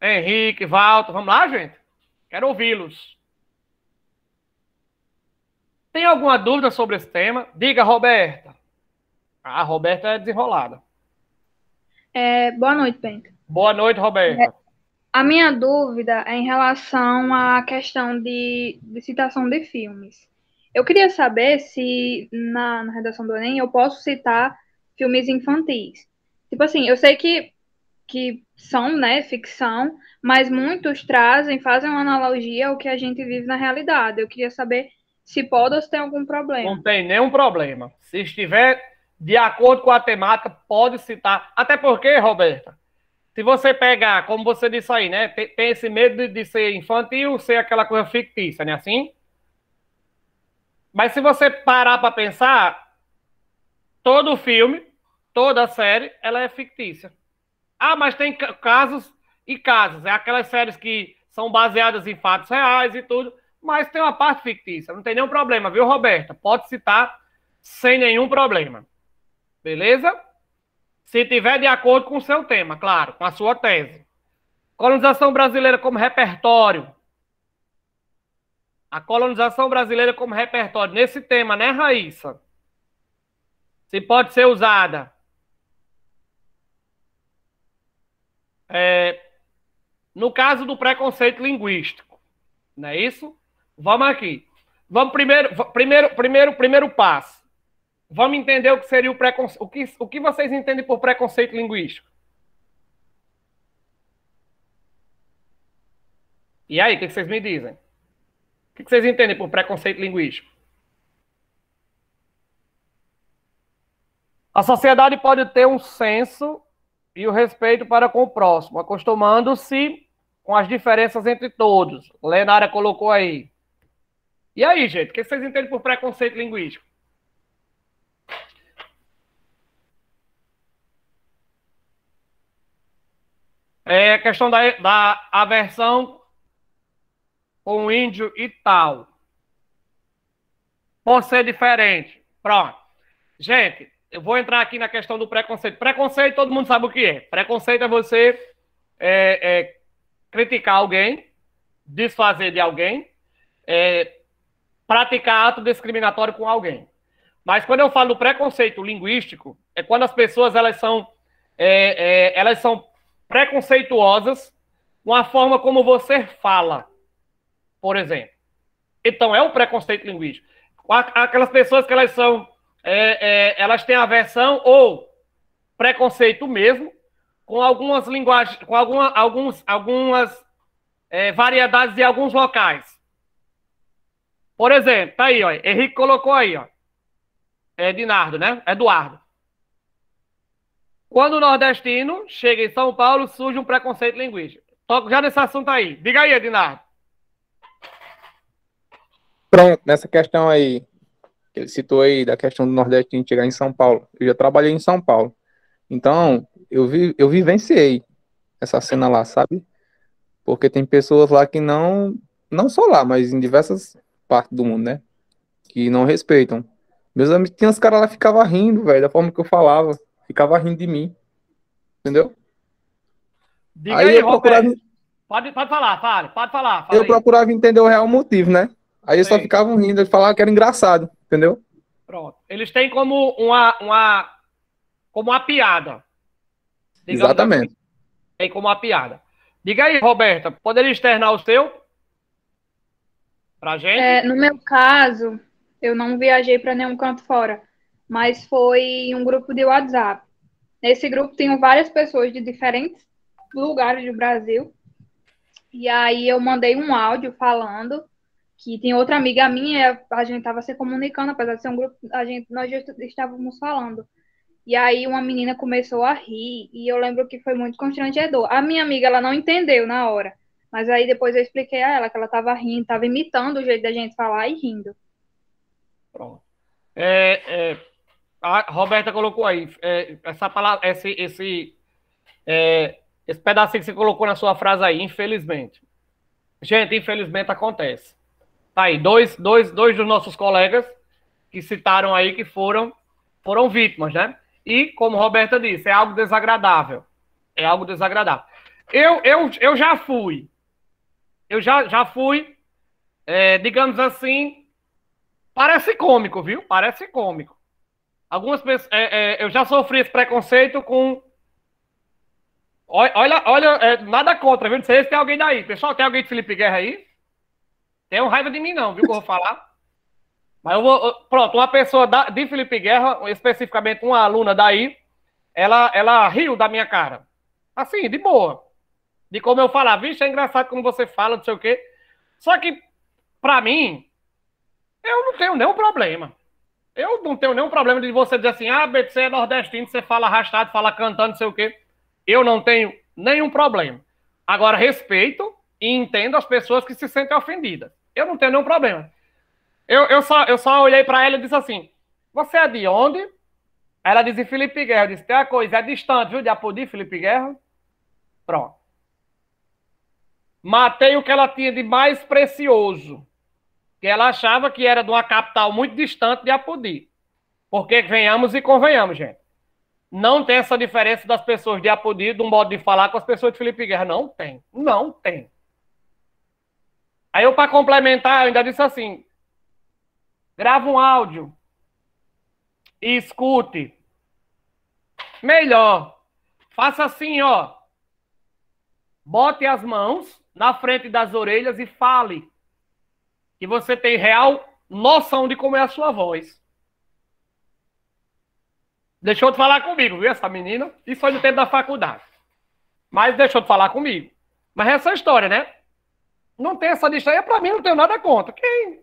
Henrique, Valto. Vamos lá, gente? Quero ouvi-los. Tem alguma dúvida sobre esse tema? Diga, Roberta. A Roberta é desenrolada. É, boa noite, Bento. Boa noite, Roberta. É, a minha dúvida é em relação à questão de, de citação de filmes. Eu queria saber se na, na, redação do Enem eu posso citar filmes infantis. Tipo assim, eu sei que, que são, né, ficção, mas muitos trazem, fazem uma analogia ao que a gente vive na realidade. Eu queria saber se pode ou se tem algum problema. Não tem nenhum problema. Se estiver de acordo com a temática, pode citar. Até porque, Roberta, se você pegar, como você disse aí, né? Tem, tem esse medo de, de, ser infantil, ser aquela coisa fictícia, né? Assim? Mas se você parar para pensar, todo filme, toda série, ela é fictícia. Ah, mas tem casos e casos. É aquelas séries que são baseadas em fatos reais e tudo, mas tem uma parte fictícia. Não tem nenhum problema, viu, Roberta? Pode citar sem nenhum problema. Beleza? Se tiver de acordo com o seu tema, claro, com a sua tese. Colonização brasileira como repertório. A colonização brasileira como repertório. Nesse tema, né, Raíssa? Se pode ser usada. É, no caso do preconceito linguístico, não é isso? Vamos aqui. Vamos primeiro, primeiro, primeiro, primeiro passo. Vamos entender o que seria o preconceito. O que, o que vocês entendem por preconceito linguístico? E aí, o que vocês me dizem? O que vocês entendem por preconceito linguístico? A sociedade pode ter um senso e o respeito para com o próximo, acostumando-se com as diferenças entre todos. Lenara colocou aí. E aí, gente, o que vocês entendem por preconceito linguístico? É a questão da, da aversão com o índio e tal. Por ser diferente. Pronto. Gente, eu vou entrar aqui na questão do preconceito. Preconceito, todo mundo sabe o que é. Preconceito é você é, é, criticar alguém, desfazer de alguém, é, praticar ato discriminatório com alguém. Mas quando eu falo preconceito linguístico, é quando as pessoas elas são, é, é, elas são preconceituosas com a forma como você fala, por exemplo. Então, é um preconceito linguístico. Aquelas pessoas que elas são, é, é, elas têm aversão ou preconceito mesmo com algumas linguagens, com alguma, alguns, algumas é, variedades de alguns locais. Por exemplo, tá aí, ó, Henrique colocou aí, ó, é, Dinardo, né? Eduardo. Quando o nordestino chega em São Paulo, surge um preconceito linguístico. Toco já nesse assunto aí. Diga aí, Edinardo. Pronto, nessa questão aí, que ele citou aí, da questão do nordestino chegar em São Paulo. Eu já trabalhei em São Paulo. Então, eu, vi, eu vivenciei essa cena lá, sabe? Porque tem pessoas lá que não, não só lá, mas em diversas partes do mundo, né? Que não respeitam. Meus amigos, tinha os caras lá ficavam rindo, velho, da forma que eu falava ficava rindo de mim. Entendeu? Diga aí, aí eu procurava... pode, pode falar, fale, pode falar. Fala eu aí. procurava entender o real motivo, né? Aí eu só ficavam rindo, ele falava que era engraçado, entendeu? Pronto. Eles têm como uma, uma, como uma piada. Assim. Exatamente. Assim. Tem como uma piada. Diga aí, Roberta, poderia externar o seu? Pra gente? É, no meu caso, eu não viajei para nenhum canto fora mas foi um grupo de WhatsApp. Nesse grupo tinham várias pessoas de diferentes lugares do Brasil. E aí eu mandei um áudio falando que tem outra amiga minha, a gente estava se comunicando, apesar de ser um grupo, a gente, nós já estávamos falando. E aí uma menina começou a rir e eu lembro que foi muito constrangedor. A minha amiga ela não entendeu na hora, mas aí depois eu expliquei a ela que ela estava rindo, estava imitando o jeito da gente falar e rindo. Pronto. É, é, a Roberta colocou aí, é, essa palavra, esse, esse, é, esse pedacinho que você colocou na sua frase aí, infelizmente. Gente, infelizmente acontece. Tá aí, dois, dois, dois dos nossos colegas que citaram aí que foram, foram vítimas, né? E, como Roberta disse, é algo desagradável. É algo desagradável. Eu, eu, eu já fui. Eu já, já fui, é, digamos assim, parece cômico, viu? Parece cômico. Algumas pessoas, é, é, eu já sofri esse preconceito com. Olha, olha, é, nada contra, viu? Não sei se tem alguém daí. Pessoal, tem alguém de Felipe Guerra aí? Tem um raiva de mim, não, viu? Que eu vou falar. Mas eu vou. Pronto, uma pessoa da, de Felipe Guerra, especificamente uma aluna daí, ela, ela riu da minha cara. Assim, de boa. De como eu falava, vixe, é engraçado como você fala, não sei o quê. Só que, pra mim, eu não tenho nenhum problema. Eu não tenho nenhum problema de você dizer assim, ah, BTC é nordestino, você fala arrastado, fala cantando, não sei o quê. Eu não tenho nenhum problema. Agora, respeito e entendo as pessoas que se sentem ofendidas. Eu não tenho nenhum problema. Eu, eu, só, eu só olhei para ela e disse assim: Você é de onde? Ela disse Felipe Guerra. Eu disse: Tem a coisa, é distante, viu, de Apodi, Felipe Guerra. Pronto. Matei o que ela tinha de mais precioso que ela achava que era de uma capital muito distante de Apodi. Porque venhamos e convenhamos, gente. Não tem essa diferença das pessoas de Apodi, de um modo de falar, com as pessoas de Felipe Guerra. Não tem. Não tem. Aí eu, para complementar, eu ainda disse assim: grava um áudio e escute. Melhor, faça assim, ó. Bote as mãos na frente das orelhas e fale e você tem real noção de como é a sua voz. Deixou de falar comigo, viu, essa menina? Isso foi no tempo da faculdade. Mas deixou de falar comigo. Mas essa história, né? Não tem essa lista aí, pra mim não tenho nada contra. Quem.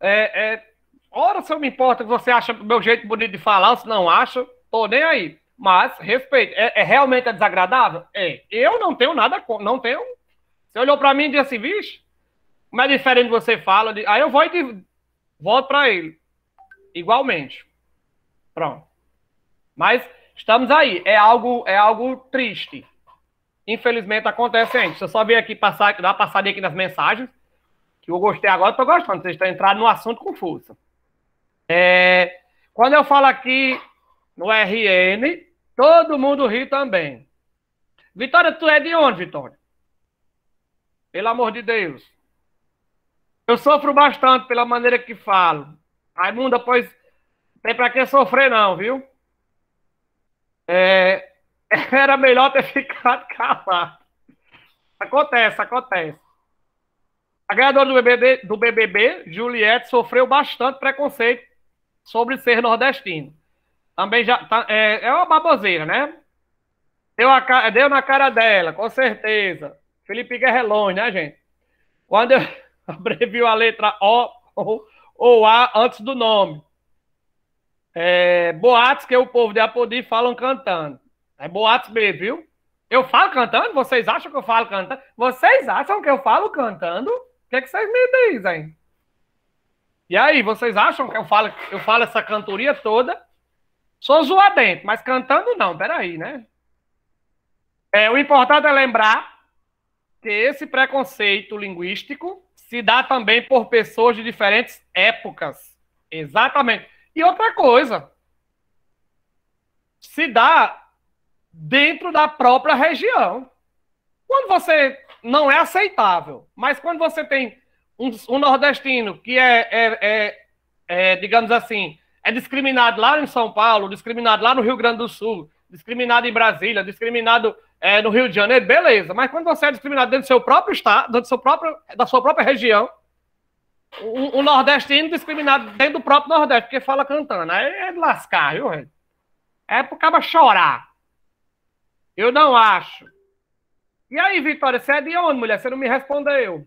É, é, ora se eu me importo que você acha meu jeito bonito de falar, se não acha, tô nem aí. Mas, respeito. É, é realmente é desagradável? É. Eu não tenho nada contra. Não tenho. Você olhou pra mim e disse assim, vixe, como é diferente você fala, de... aí eu vou e de... volto para ele. Igualmente. Pronto. Mas estamos aí. É algo, é algo triste. Infelizmente acontece, gente. Deixa eu só vir aqui passar, dar uma passadinha aqui nas mensagens. Que eu gostei agora, estou gostando. Vocês estão entrando no assunto com força. É... quando eu falo aqui no RN, todo mundo ri também. Vitória, tu é de onde, Vitória? Pelo amor de Deus. Eu sofro bastante pela maneira que falo. Raimundo, pois tem para que sofrer, não, viu? É, era melhor ter ficado calado. Acontece, acontece. A ganhadora do BBB, do BBB, Juliette, sofreu bastante preconceito sobre ser nordestino. Também já tá, é, é, uma baboseira, né? Deu, a, deu na cara dela, com certeza. Felipe Guerra é né, gente? Quando eu, abreviou a letra O ou, ou A antes do nome. É, boatos que o povo de Apodi falam cantando. É boatos B, viu? Eu falo cantando? Vocês acham que eu falo cantando? Vocês acham que eu falo cantando? O que, é que vocês me dizem? E aí, vocês acham que eu falo, eu falo essa cantoria toda? Sou zoadento, mas cantando não, peraí, né? É, o importante é lembrar que esse preconceito linguístico se dá também por pessoas de diferentes épocas. Exatamente. E outra coisa, se dá dentro da própria região. Quando você não é aceitável, mas quando você tem um, um nordestino que é, é, é, é, digamos assim, é discriminado lá em São Paulo, discriminado lá no Rio Grande do Sul, discriminado em Brasília, discriminado é, no Rio de Janeiro, beleza. Mas quando você é discriminado dentro do seu próprio estado, dentro do seu próprio, da sua própria região, o, o nordestino discriminado dentro do próprio Nordeste, porque fala cantando, aí né? é de lascar, viu, gente? É pro cara chorar. Eu não acho. E aí, Vitória, você é de onde, mulher? Você não me respondeu.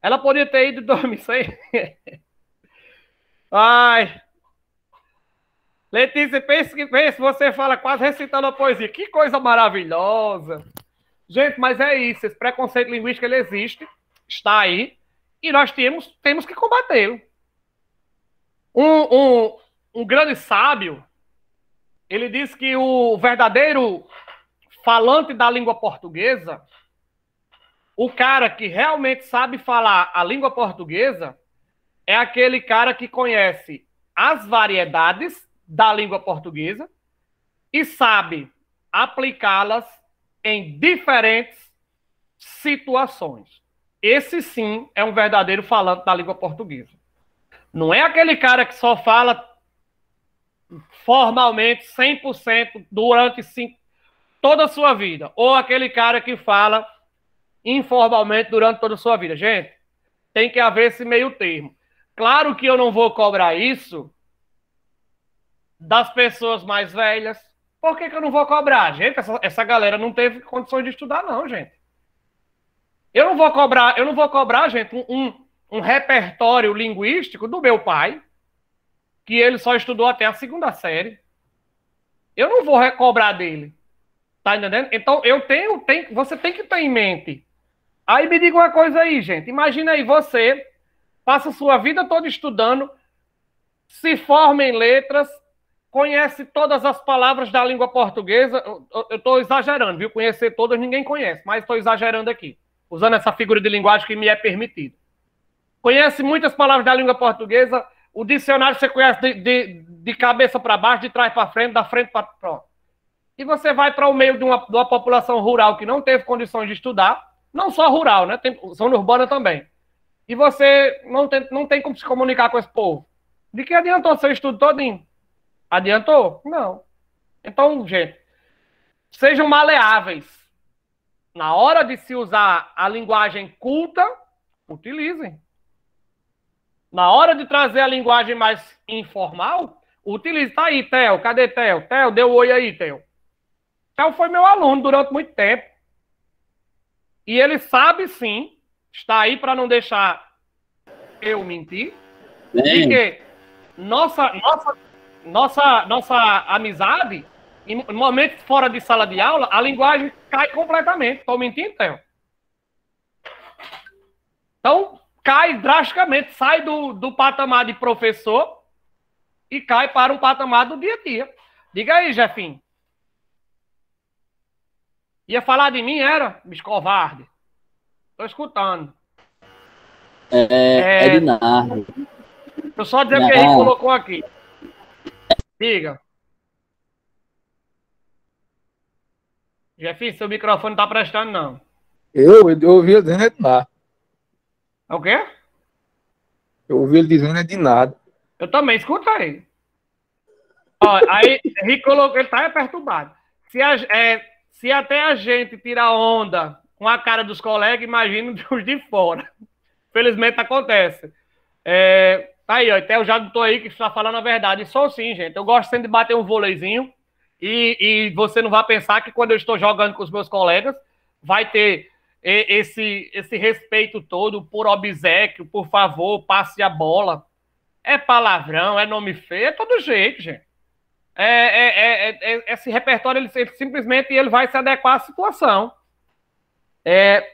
Ela podia ter ido dormir aí. Ai. Letícia, pense que pense, você fala quase recitando a poesia. Que coisa maravilhosa. Gente, mas é isso. Esse preconceito linguístico ele existe, está aí, e nós temos, temos que combatê-lo. Um, um, um grande sábio, ele diz que o verdadeiro falante da língua portuguesa, o cara que realmente sabe falar a língua portuguesa, é aquele cara que conhece as variedades da língua portuguesa e sabe aplicá-las em diferentes situações. Esse sim é um verdadeiro falante da língua portuguesa. Não é aquele cara que só fala formalmente 100% durante cinco, toda a sua vida, ou aquele cara que fala informalmente durante toda a sua vida. Gente, tem que haver esse meio termo. Claro que eu não vou cobrar isso das pessoas mais velhas. Por que, que eu não vou cobrar? Gente, essa, essa galera não teve condições de estudar, não, gente. Eu não vou cobrar, eu não vou cobrar, gente, um, um repertório linguístico do meu pai, que ele só estudou até a segunda série. Eu não vou recobrar dele. Tá entendendo? Então eu tenho, tenho, você tem que ter em mente. Aí me diga uma coisa aí, gente. Imagina aí você passa sua vida toda estudando, se forma em letras, conhece todas as palavras da língua portuguesa. Eu estou exagerando, viu? Conhecer todas ninguém conhece, mas estou exagerando aqui, usando essa figura de linguagem que me é permitida. Conhece muitas palavras da língua portuguesa. O dicionário você conhece de, de, de cabeça para baixo, de trás para frente, da frente para pronto. E você vai para o meio de uma, de uma população rural que não teve condições de estudar, não só rural, né? Tem zona urbana também. E você não tem, não tem como se comunicar com esse povo. De que adiantou seu estudo todinho? Adiantou? Não. Então, gente, sejam maleáveis. Na hora de se usar a linguagem culta, utilizem. Na hora de trazer a linguagem mais informal, utilize. Tá aí, Theo. Cadê Theo? Theo, deu um oi aí, Theo. Theo foi meu aluno durante muito tempo. E ele sabe sim, está aí para não deixar eu mentir, porque é. que nossa, nossa nossa, nossa amizade, em momentos fora de sala de aula, a linguagem cai completamente. Estou mentindo, Theo? Então, cai drasticamente, sai do, do patamar de professor e cai para um patamar do dia a dia. Diga aí, Jefim. Ia falar de mim, era? Biscovarde. Estou escutando. É, é, é Deixa eu só dizer o que ele colocou aqui. Diga. Jefinho, seu microfone não tá prestando, não. Eu, eu ouvi ele dizendo é de nada. É o quê? Eu ouvi ele dizendo é de nada. Eu também escutei. Ó, aí, Rick colocou, ele tá perturbado. Se, a, é, se até a gente tirar onda com a cara dos colegas, imagina os de fora. Felizmente acontece. É, Tá aí, ó, até eu já estou tô aí que está falando a verdade. Sou sim, gente. Eu gosto sempre de bater um vôleizinho. E, e você não vai pensar que quando eu estou jogando com os meus colegas, vai ter esse, esse respeito todo por obsequio, por favor, passe a bola. É palavrão, é nome feio, é todo jeito, gente. É, é, é, é, é esse repertório, ele, ele, simplesmente ele vai se adequar à situação. É...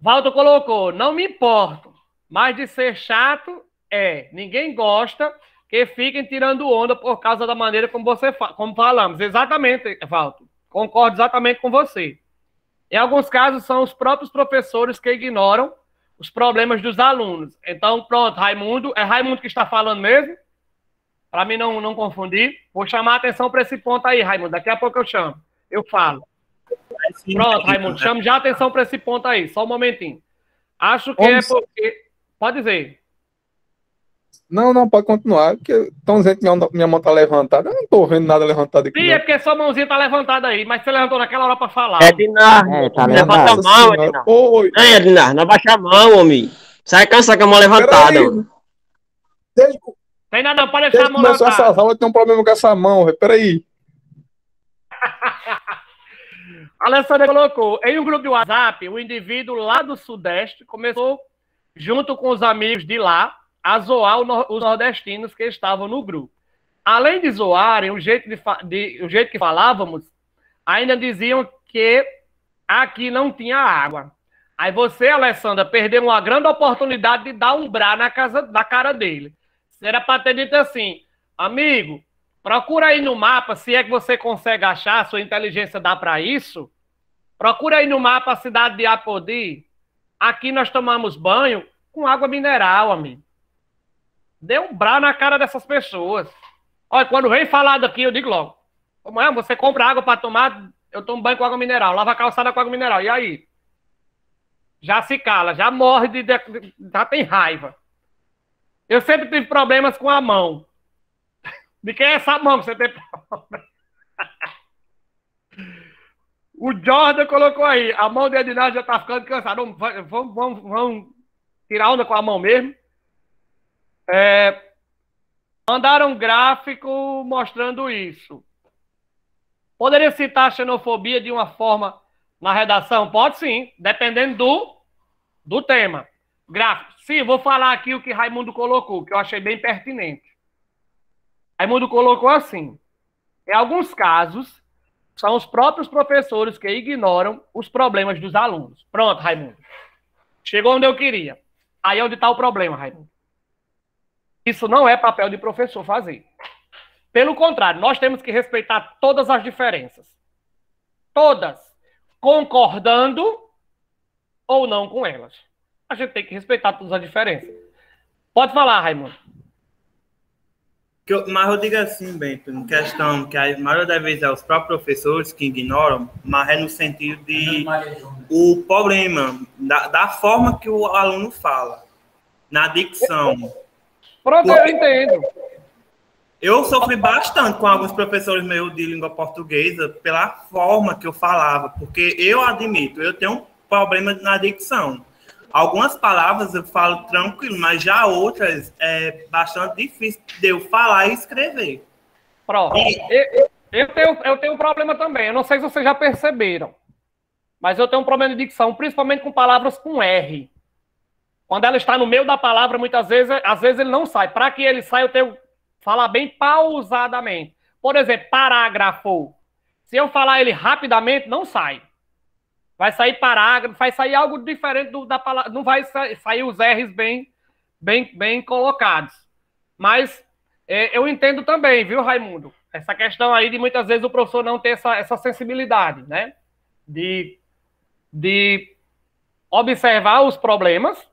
Valdo colocou, não me importo. Mas de ser chato é, ninguém gosta que fiquem tirando onda por causa da maneira como você como falamos. Exatamente, Valto. Concordo exatamente com você. Em alguns casos são os próprios professores que ignoram os problemas dos alunos. Então, pronto, Raimundo, é Raimundo que está falando mesmo? Para mim não, não confundir, vou chamar a atenção para esse ponto aí, Raimundo. Daqui a pouco eu chamo. Eu falo. Pronto, Raimundo, né? chamo já a atenção para esse ponto aí, só um momentinho. Acho que é porque Pode ver. Não, não, pode continuar, porque estão dizendo que minha, minha mão tá levantada. Eu não tô vendo nada levantado aqui. Sim, não. é porque sua mãozinha tá levantada aí, mas você levantou naquela hora pra falar. É, Dinar, é, tá não abaixa a mão, Dinar. Oi. É, não abaixa a mão, homem. Sai cansado com a mão levantada. Desde, Tem nada, não, pode deixar a mão levantada. Essa aula tem um problema com essa mão, véio. peraí. Alessandra colocou, em um grupo de WhatsApp, o indivíduo lá do Sudeste começou junto com os amigos de lá, a zoar os nordestinos que estavam no grupo. Além de zoarem, o jeito, de, de, o jeito que falávamos, ainda diziam que aqui não tinha água. Aí você, Alessandra, perdeu uma grande oportunidade de dar um brá na, casa, na cara dele. Era para ter dito assim, amigo, procura aí no mapa, se é que você consegue achar, sua inteligência dá para isso, procura aí no mapa a cidade de Apodi, Aqui nós tomamos banho com água mineral, amigo. Deu um braço na cara dessas pessoas. Olha, quando vem falar daqui, eu digo logo. Amanhã você compra água para tomar, eu tomo banho com água mineral, lava a calçada com água mineral. E aí? Já se cala, já morre, de, de, já tem raiva. Eu sempre tive problemas com a mão. De quem é essa mão que você tem problema? O Jordan colocou aí, a mão do Edinaldo já tá ficando cansada. Vamos, vamos, vamos, tirar onda com a mão mesmo. É, mandaram um gráfico mostrando isso. Poderia citar a xenofobia de uma forma na redação? Pode sim, dependendo do, do tema. Gráfico. Sim, vou falar aqui o que Raimundo colocou, que eu achei bem pertinente. Raimundo colocou assim: em alguns casos, são os próprios professores que ignoram os problemas dos alunos. Pronto, Raimundo. Chegou onde eu queria. Aí é onde está o problema, Raimundo. Isso não é papel de professor fazer. Pelo contrário, nós temos que respeitar todas as diferenças. Todas. Concordando ou não com elas. A gente tem que respeitar todas as diferenças. Pode falar, Raimundo. Que eu, mas eu digo assim, Bento, questão que a maioria das vezes é os próprios professores que ignoram, mas é no sentido de o problema, da, da forma que o aluno fala, na dicção. Pronto, eu entendo. Eu sofri bastante com alguns professores meus de língua portuguesa pela forma que eu falava, porque eu admito, eu tenho um problema na dicção. Algumas palavras eu falo tranquilo, mas já outras é bastante difícil de eu falar e escrever. Pronto. E... Eu, eu, tenho, eu tenho um problema também. Eu não sei se vocês já perceberam, mas eu tenho um problema de dicção, principalmente com palavras com R. Quando ela está no meio da palavra, muitas vezes, às vezes ele não sai. Para que ele saia, eu tenho que falar bem pausadamente. Por exemplo, parágrafo. Se eu falar ele rapidamente, não sai vai sair parágrafo, vai sair algo diferente do, da palavra, não vai sair os R's bem, bem, bem colocados. Mas é, eu entendo também, viu, Raimundo? Essa questão aí de muitas vezes o professor não ter essa, essa sensibilidade, né? De, de observar os problemas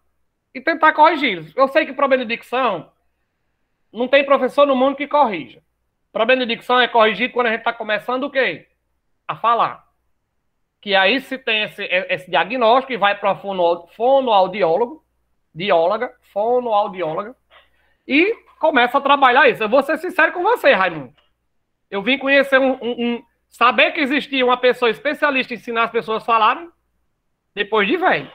e tentar corrigi-los. Eu sei que problema de dicção não tem professor no mundo que corrija. Problema de dicção é corrigido quando a gente está começando o quê? A falar que aí se tem esse, esse diagnóstico e vai para fono, fonoaudiólogo, dióloga, fonoaudióloga, e começa a trabalhar isso. Eu vou ser sincero com você, Raimundo. Eu vim conhecer um, um, um saber que existia uma pessoa especialista em ensinar as pessoas a falarem, depois de velho.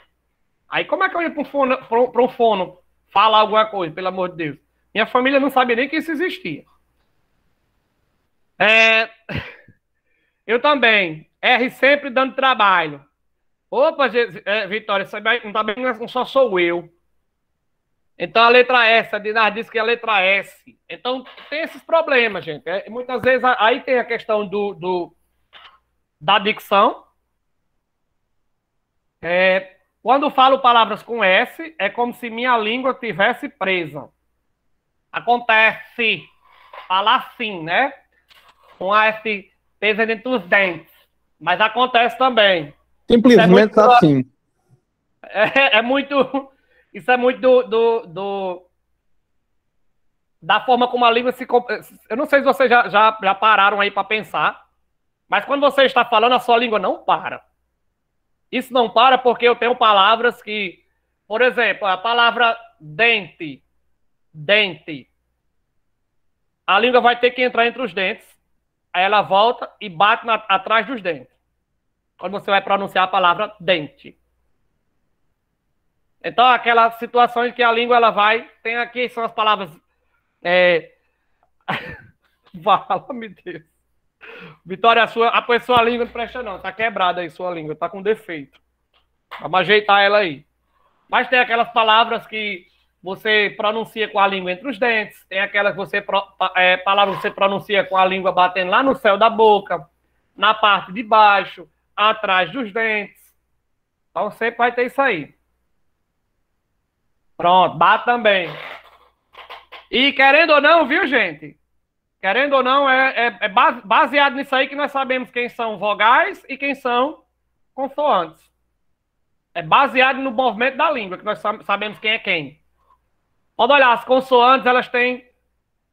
Aí como é que eu ia para um fono, pro, pro fono falar alguma coisa, pelo amor de Deus? Minha família não sabia nem que isso existia. É... Eu também R sempre dando trabalho. Opa, é, Vitória, não tá bem, não só sou eu. Então a letra S, a Dinar disse que é a letra S. Então tem esses problemas, gente. É, muitas vezes aí tem a questão do, do da dicção. É, quando falo palavras com S, é como se minha língua tivesse presa. Acontece. Falar assim, né? Com a S presa dentro dos dentes. Mas acontece também. Simplesmente é muito, assim. É, é, muito. Isso é muito do, do, do, Da forma como a língua se. Eu não sei se vocês já, já, já pararam aí para pensar. Mas quando você está falando, a sua língua não para. Isso não para porque eu tenho palavras que. Por exemplo, a palavra dente. Dente. A língua vai ter que entrar entre os dentes Aí ela volta e bate na, atrás dos dentes. Quando você vai pronunciar a palavra dente. Então, aquela situação em que a língua ela vai, tem aqui são as palavras. É... Fala-me Deus. Vitória, a sua, a sua língua não presta, não. Tá quebrada aí sua língua, tá com defeito. Vamos ajeitar ela aí. Mas tem aquelas palavras que você pronuncia com a língua entre os dentes, tem aquelas que você é, palavra que você pronuncia com a língua batendo lá no céu da boca, na parte de baixo, atrás dos dentes. Então sempre vai ter isso aí. Pronto, bate também. E querendo ou não, viu, gente? Querendo ou não, é, é, é baseado nisso aí que nós sabemos quem são vogais e quem são consoantes. É baseado no movimento da língua, que nós sabemos quem é quem. Pode olhar, as consoantes elas têm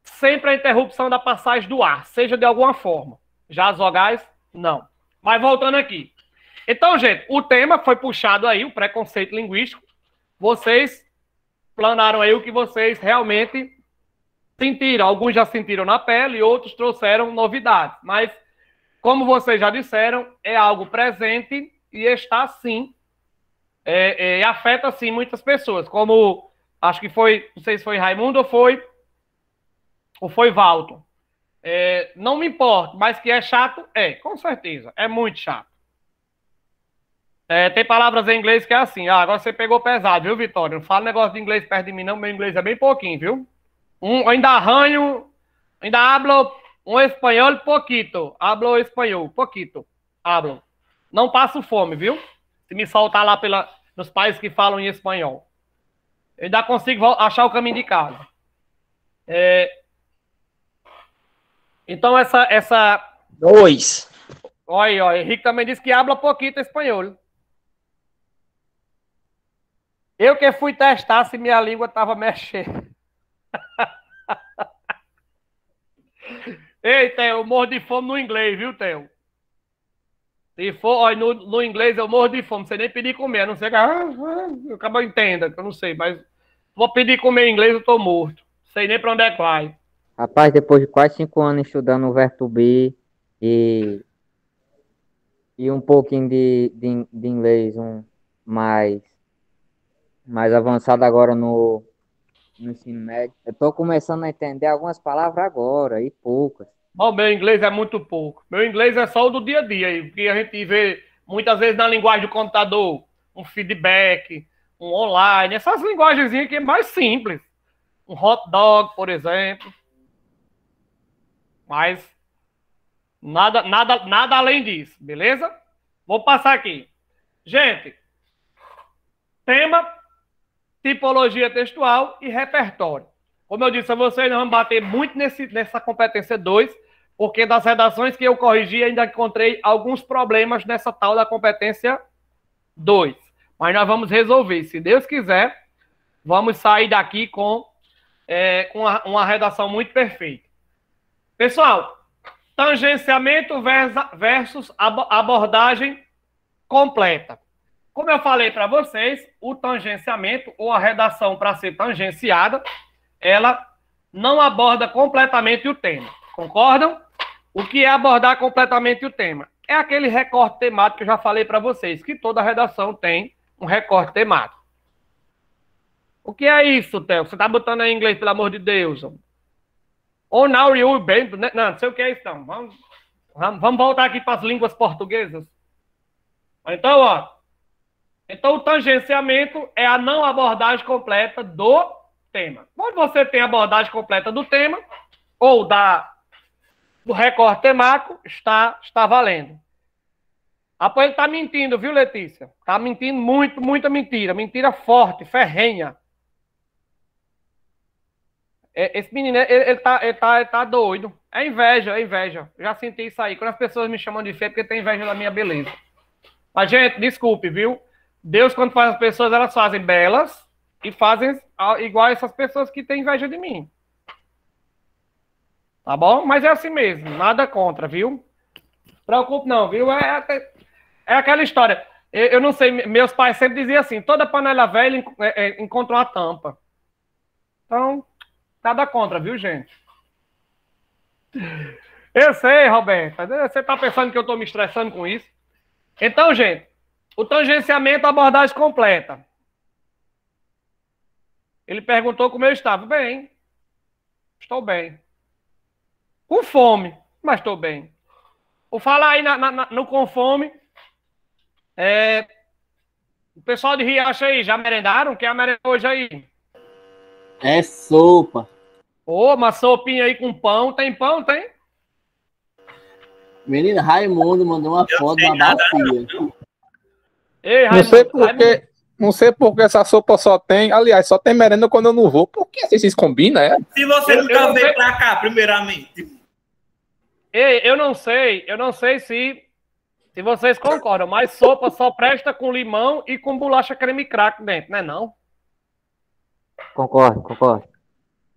sempre a interrupção da passagem do ar, seja de alguma forma. Já as vogais, não. Mas voltando aqui. Então, gente, o tema foi puxado aí, o preconceito linguístico. Vocês planaram aí o que vocês realmente sentiram. Alguns já sentiram na pele, outros trouxeram novidades. Mas, como vocês já disseram, é algo presente e está sim. É, é, afeta sim muitas pessoas. Como Acho que foi, não sei se foi Raimundo ou foi ou foi Valton. É, não me importa, mas que é chato, é, com certeza, é muito chato. É, tem palavras em inglês que é assim, ah, agora você pegou pesado, viu, Vitória? Não fala negócio de inglês perto de mim, não, meu inglês é bem pouquinho, viu? Um, ainda arranho, ainda hablo um espanhol pouquito, hablo espanhol, pouquito, hablo. Não passo fome, viu? Se me soltar lá pela, nos países que falam em espanhol. Eu ainda consigo achar o caminho de casa. É... Então, essa, essa. Dois. Olha, olha, Henrique também disse que habla pouquinho espanhol. Eu que fui testar se minha língua estava mexendo. Ei, Theo, morro de fome no inglês, viu, Theo? Se for, ó, no, no, inglês eu morro de fome, você nem pedir comer, a não ser que ah, ah, acaba entenda, que eu não sei, mas vou pedir comer em inglês, eu tô morto. Sei nem pra onde é que vai. Rapaz, depois de quase cinco anos estudando o verbo to be e, e um pouquinho de, de, de inglês um mais, mais avançado agora no, no ensino médio, eu tô começando a entender algumas palavras agora e poucas. Bom, meu inglês é muito pouco. Meu inglês é só o do dia a dia, porque a gente vê muitas vezes na linguagem do computador um feedback, um online, essas linguagens que é mais simples. Um hot dog, por exemplo. Mas nada, nada, nada além disso, beleza? Vou passar aqui. Gente, tema, tipologia textual e repertório. Como eu disse a vocês, nós vamos bater muito nesse, nessa competência 2, porque das redações que eu corrigi ainda encontrei alguns problemas nessa tal da competência 2. Mas nós vamos resolver. Se Deus quiser, vamos sair daqui com, é, com uma, uma, redação muito perfeita. Pessoal, tangenciamento versus abordagem completa. Como eu falei para vocês, o tangenciamento ou a redação para ser tangenciada, ela não aborda completamente o tema. Concordam? O que é abordar completamente o tema? É aquele recorte temático que eu já falei para vocês, que toda redação tem um recorte temático. O que é isso, Theo? Você está botando aí em inglês, pelo amor de Deus. Ou now you bem, né? não, não sei o que é isso, Vamos, vamos voltar aqui para as línguas portuguesas. Então, ó. Então, o tangenciamento é a não abordagem completa do tema. Quando você tem abordagem completa do tema, ou da do recorte Temaco está, está valendo. Apoio está mentindo, viu, Letícia? Está mentindo muito, muita mentira. Mentira forte, ferrenha. É, esse menino, ele, está ele, tá, ele tá doido. É inveja, é inveja. Já senti isso aí. Quando as pessoas me chamam de feio, é porque tem inveja da minha beleza. Mas, gente, desculpe, viu? Deus, quando faz as pessoas, elas fazem belas e fazem igual essas pessoas que têm inveja de mim. Tá bom? Mas é assim mesmo, nada contra, viu? Preocupe não, viu? É, é, é aquela história. Eu, eu, não sei, meus pais sempre diziam assim: toda panela velha é, é, encontra uma tampa. Então, nada contra, viu, gente? Eu sei, Roberto. Você tá pensando que eu tô me estressando com isso? Então, gente, o tangenciamento abordagem completa. Ele perguntou como eu estava. Bem. Estou bem. Com fome, mas estou bem. Vou falar aí na, na, no com fome. É, o pessoal de Riacho aí, já merendaram? Quem é merenda hoje aí? É sopa. Ô, oh, uma sopinha aí com pão. Tem pão, tem? Menino, Raimundo mandou uma eu foto da bacia. Ei, Raimundo, não sei porque, não sei que essa sopa só tem. Aliás, só tem merenda quando eu não vou. Por que vocês combinam, é? Se você eu, não tá vendo pra cá, primeiramente. Ei, eu não sei, eu não sei se, se vocês concordam, mas sopa só presta com limão e com bolacha creme crack dentro, né não? Concordo, concordo.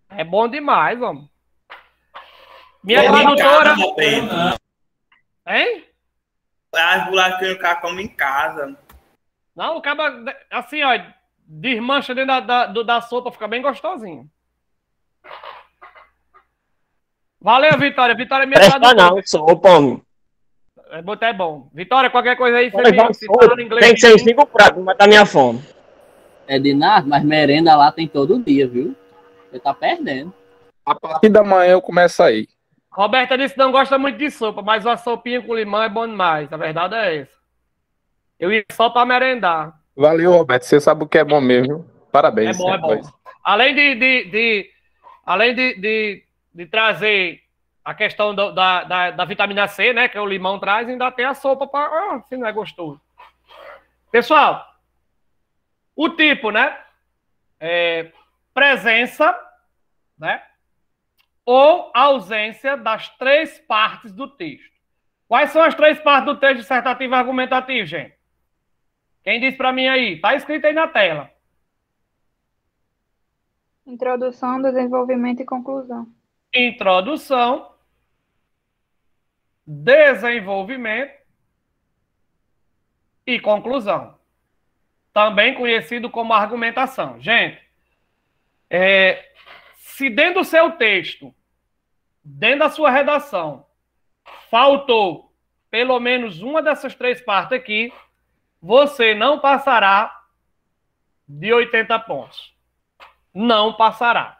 É bom demais, homem. Minha é tradutora... Hein? As bolachas creme crack como em casa. Não, acaba assim, ó, desmancha dentro da, da, da sopa, fica bem gostosinho. Valeu, Vitória. Vitória é minha não, sou é bom. É, botar é bom. Vitória, qualquer coisa aí, se fala inglês. Tem que ser cinco pratos, mas tá minha fome. É de nada, mas merenda lá tem todo dia, viu? Você tá perdendo. A partir da manhã eu começo aí. Roberta disse que não gosta muito de sopa, mas uma sopinha com limão é bom demais. A verdade é essa. Eu ia só pra merendar. Valeu, Roberto. Você sabe o que é bom mesmo. Parabéns. É bom, é bom. Além de, de, de além de, de de trazer a questão do, da, da, da, vitamina C, né? Que é o limão traz, e ainda tem a sopa para. Ah, se não é gostoso. Pessoal, o tipo, né? É, presença, né? Ou ausência das três partes do texto. Quais são as três partes do texto dissertativo e argumentativo, gente? Quem diz para mim aí? Tá escrito aí na tela. Introdução, desenvolvimento e conclusão introdução, desenvolvimento e conclusão, também conhecido como argumentação. Gente, é, se dentro do seu texto, dentro da sua redação, faltou pelo menos uma dessas três partes aqui, você não passará de 80 pontos. Não passará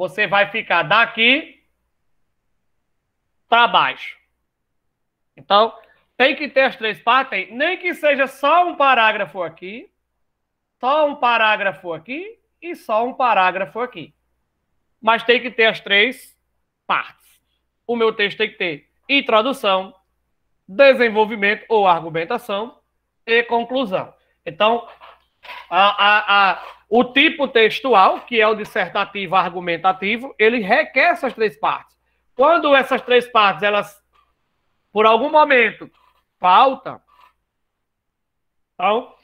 você vai ficar daqui para baixo. Então, tem que ter as três partes, nem que seja só um parágrafo aqui, só um parágrafo aqui e só um parágrafo aqui. Mas tem que ter as três partes. O meu texto tem que ter introdução, desenvolvimento ou argumentação e conclusão. Então, a, a, a o tipo textual, que é o dissertativo argumentativo, ele requer essas três partes. Quando essas três partes, elas, por algum momento, faltam, então,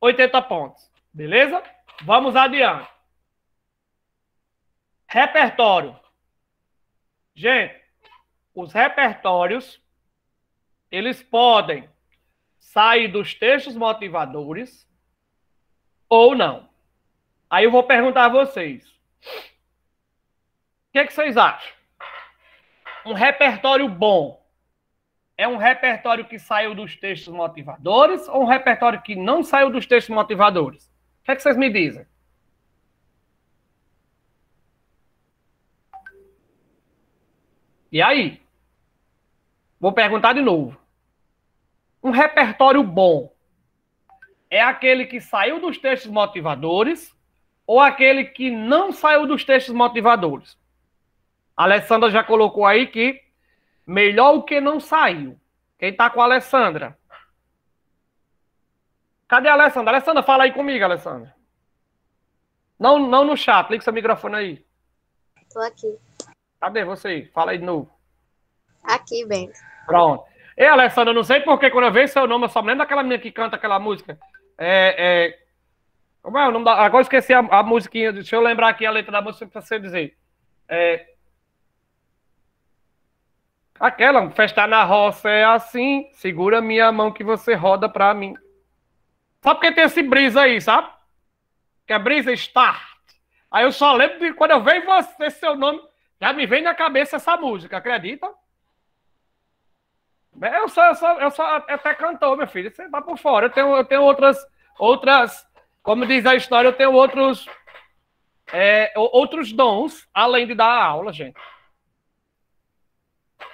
80 pontos. Beleza? Vamos adiante. Repertório. Gente, os repertórios, eles podem sair dos textos motivadores ou não. Aí eu vou perguntar a vocês. O que, é que vocês acham? Um repertório bom é um repertório que saiu dos textos motivadores ou um repertório que não saiu dos textos motivadores? O que, é que vocês me dizem? E aí? Vou perguntar de novo. Um repertório bom é aquele que saiu dos textos motivadores ou aquele que não saiu dos textos motivadores? A Alessandra já colocou aí que melhor o que não saiu. Quem tá com a Alessandra? Cadê a Alessandra? Alessandra, fala aí comigo, Alessandra. Não, não no chat, liga seu microfone aí. Tô aqui. Cadê você aí? Fala aí de novo. Aqui, Bento. Pronto. E Alessandra, não sei por que quando eu vejo seu nome, eu só me lembro daquela menina que canta aquela música. É, é, como é o nome da. Agora esqueci a, a musiquinha. Deixa eu lembrar aqui a letra da música pra você dizer. É. Aquela, festa na roça é assim, segura minha mão que você roda pra mim. Só porque tem esse brisa aí, sabe? Que é brisa start. Aí eu só lembro de quando eu vejo você, seu nome, já me vem na cabeça essa música, acredita? É, eu sou, eu sou, eu sou até cantor, meu filho. Você tá por fora. Eu tenho, eu tenho outras, outras como diz a história, eu tenho outros, é, outros dons, além de dar aula, gente.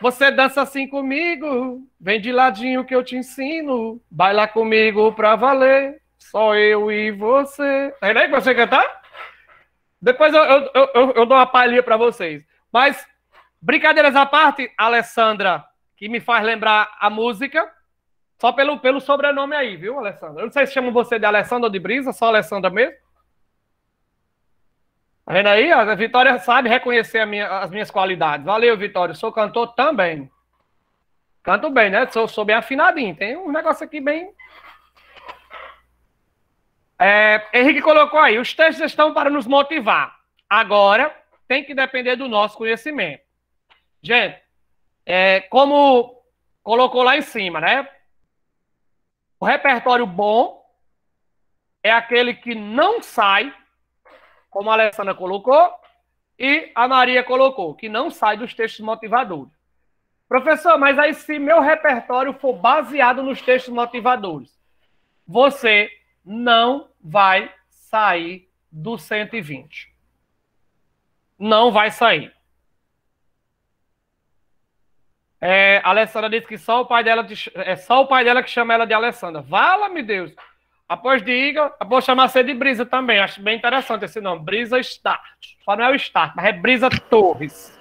Você dança assim comigo, vem de ladinho que eu te ensino, baila comigo pra valer, só eu e você. Tá entendendo que você cantar? Depois eu, eu, eu, eu dou uma palhinha para vocês. Mas, brincadeiras à parte, Alessandra, que me faz lembrar a música, só pelo, pelo sobrenome aí, viu, Alessandra? Eu não sei se chamam você de Alessandra ou de Brisa, só Alessandra mesmo. Tá vendo aí? a Vitória sabe reconhecer minha, as minhas qualidades. Valeu, Vitória. Sou cantor também. Canto bem, né? Sou, sou bem afinadinho. Tem um negócio aqui bem. É, Henrique colocou aí: os textos estão para nos motivar. Agora, tem que depender do nosso conhecimento. Gente, é, como colocou lá em cima, né? O repertório bom é aquele que não sai, como a Alessandra colocou, e a Maria colocou, que não sai dos textos motivadores. Professor, mas aí se meu repertório for baseado nos textos motivadores, você não vai sair do 120. Não vai sair. É, a Alessandra disse que só o pai dela é só o pai dela que chama ela de Alessandra. Vala-me Deus. Após de vou chamar você de Brisa também. Acho bem interessante esse nome. Brisa Start. Só não é o Start, mas é Brisa Torres.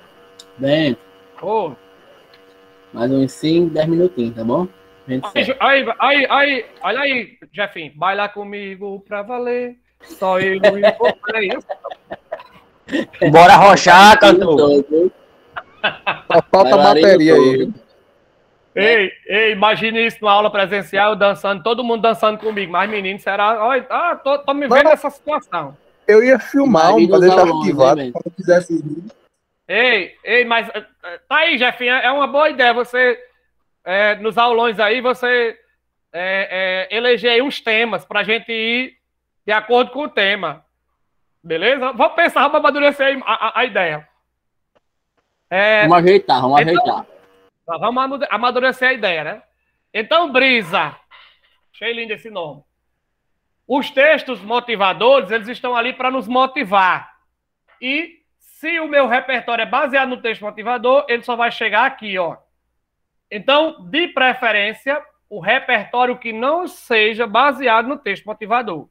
Bem. Oh. Mais um sim, 10 minutinhos, tá bom? Aí, aí, aí, olha aí, Jeffim. lá comigo pra valer. Só eu e você. Bora rochar, tá cantor. Tá, tá, tá Só falta bateria aí. Ei, ei, imagine isso numa aula presencial, dançando, todo mundo dançando comigo, mas menino, será? Olha, ah, tô, tô me vendo nessa situação. Eu ia filmar, Imagina pra deixar alunos, arquivado, né, quando quisesse ir. Ei, ei, mas eh, eh, tá aí, Jefinha, é uma boa ideia você, é, nos aulões aí, você é, é, eleger aí uns temas pra gente ir de acordo com o tema. Beleza? Vou pensar, vou amadurecer a, a, a ideia. É... Vamos ajeitar, vamos então, ajeitar. Vamos amadurecer a ideia, né? Então, Brisa, achei lindo esse nome. Os textos motivadores, eles estão ali para nos motivar. E se o meu repertório é baseado no texto motivador, ele só vai chegar aqui, ó. Então, de preferência, o repertório que não seja baseado no texto motivador.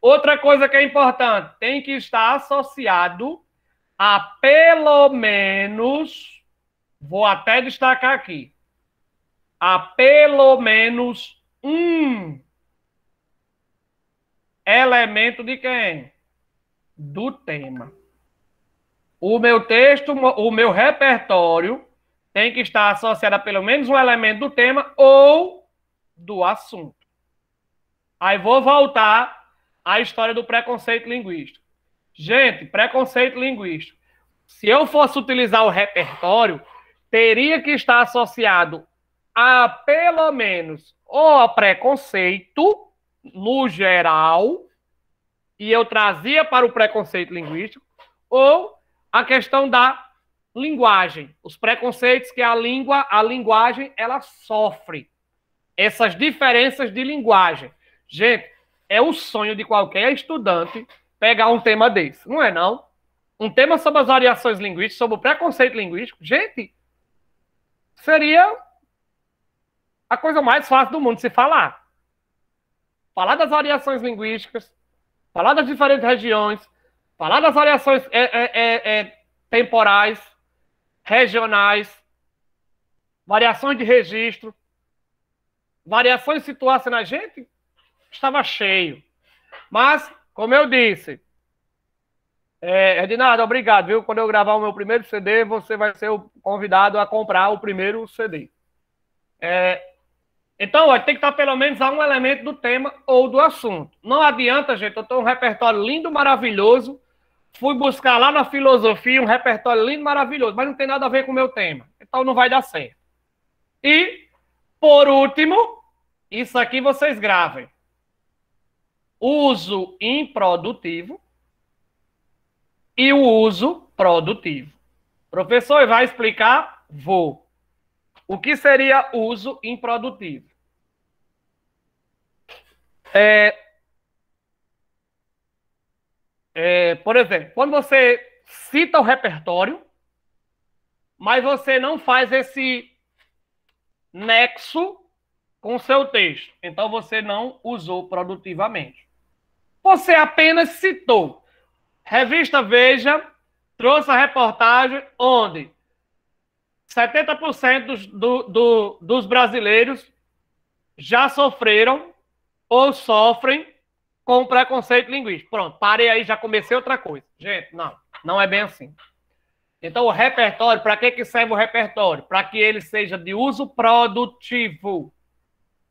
Outra coisa que é importante, tem que estar associado há ah, pelo menos, vou até destacar aqui, há ah, pelo menos um elemento de quem? Do tema. O meu texto, o meu repertório tem que estar associado a pelo menos um elemento do tema ou do assunto. Aí vou voltar à história do preconceito linguístico. Gente, preconceito linguístico. Se eu fosse utilizar o repertório, teria que estar associado a pelo menos ou a preconceito no geral, e eu trazia para o preconceito linguístico, ou a questão da linguagem, os preconceitos que a língua, a linguagem, ela sofre. Essas diferenças de linguagem. Gente, é o sonho de qualquer estudante pegar um tema desse. Não é, não? Um tema sobre as variações linguísticas, sobre o preconceito linguístico. Gente, seria a coisa mais fácil do mundo se falar. Falar das variações linguísticas, falar das diferentes regiões, falar das variações é, é, é, é temporais, regionais, variações de registro, variações situacionais. Gente, estava cheio. Mas como eu disse, é, Edinardo, obrigado, viu? Quando eu gravar o meu primeiro CD, você vai ser convidado a comprar o primeiro CD. É, então, ó, tem que estar pelo menos a um elemento do tema ou do assunto. Não adianta, gente, eu tenho um repertório lindo, maravilhoso, fui buscar lá na filosofia um repertório lindo, maravilhoso, mas não tem nada a ver com o meu tema. Então não vai dar certo. E, por último, isso aqui vocês gravem uso improdutivo e o uso produtivo. Professor, vai explicar? Vou. O que seria uso improdutivo? É, é, por exemplo, quando você cita o repertório, mas você não faz esse nexo com o seu texto, então você não usou produtivamente. Você apenas citou. Revista Veja trouxe a reportagem onde 70% dos, do, do, dos brasileiros já sofreram ou sofrem com preconceito linguístico. Pronto, parei aí, já comecei outra coisa. Gente, não, não é bem assim. Então, o repertório, para que, que serve o repertório? Para que ele seja de uso produtivo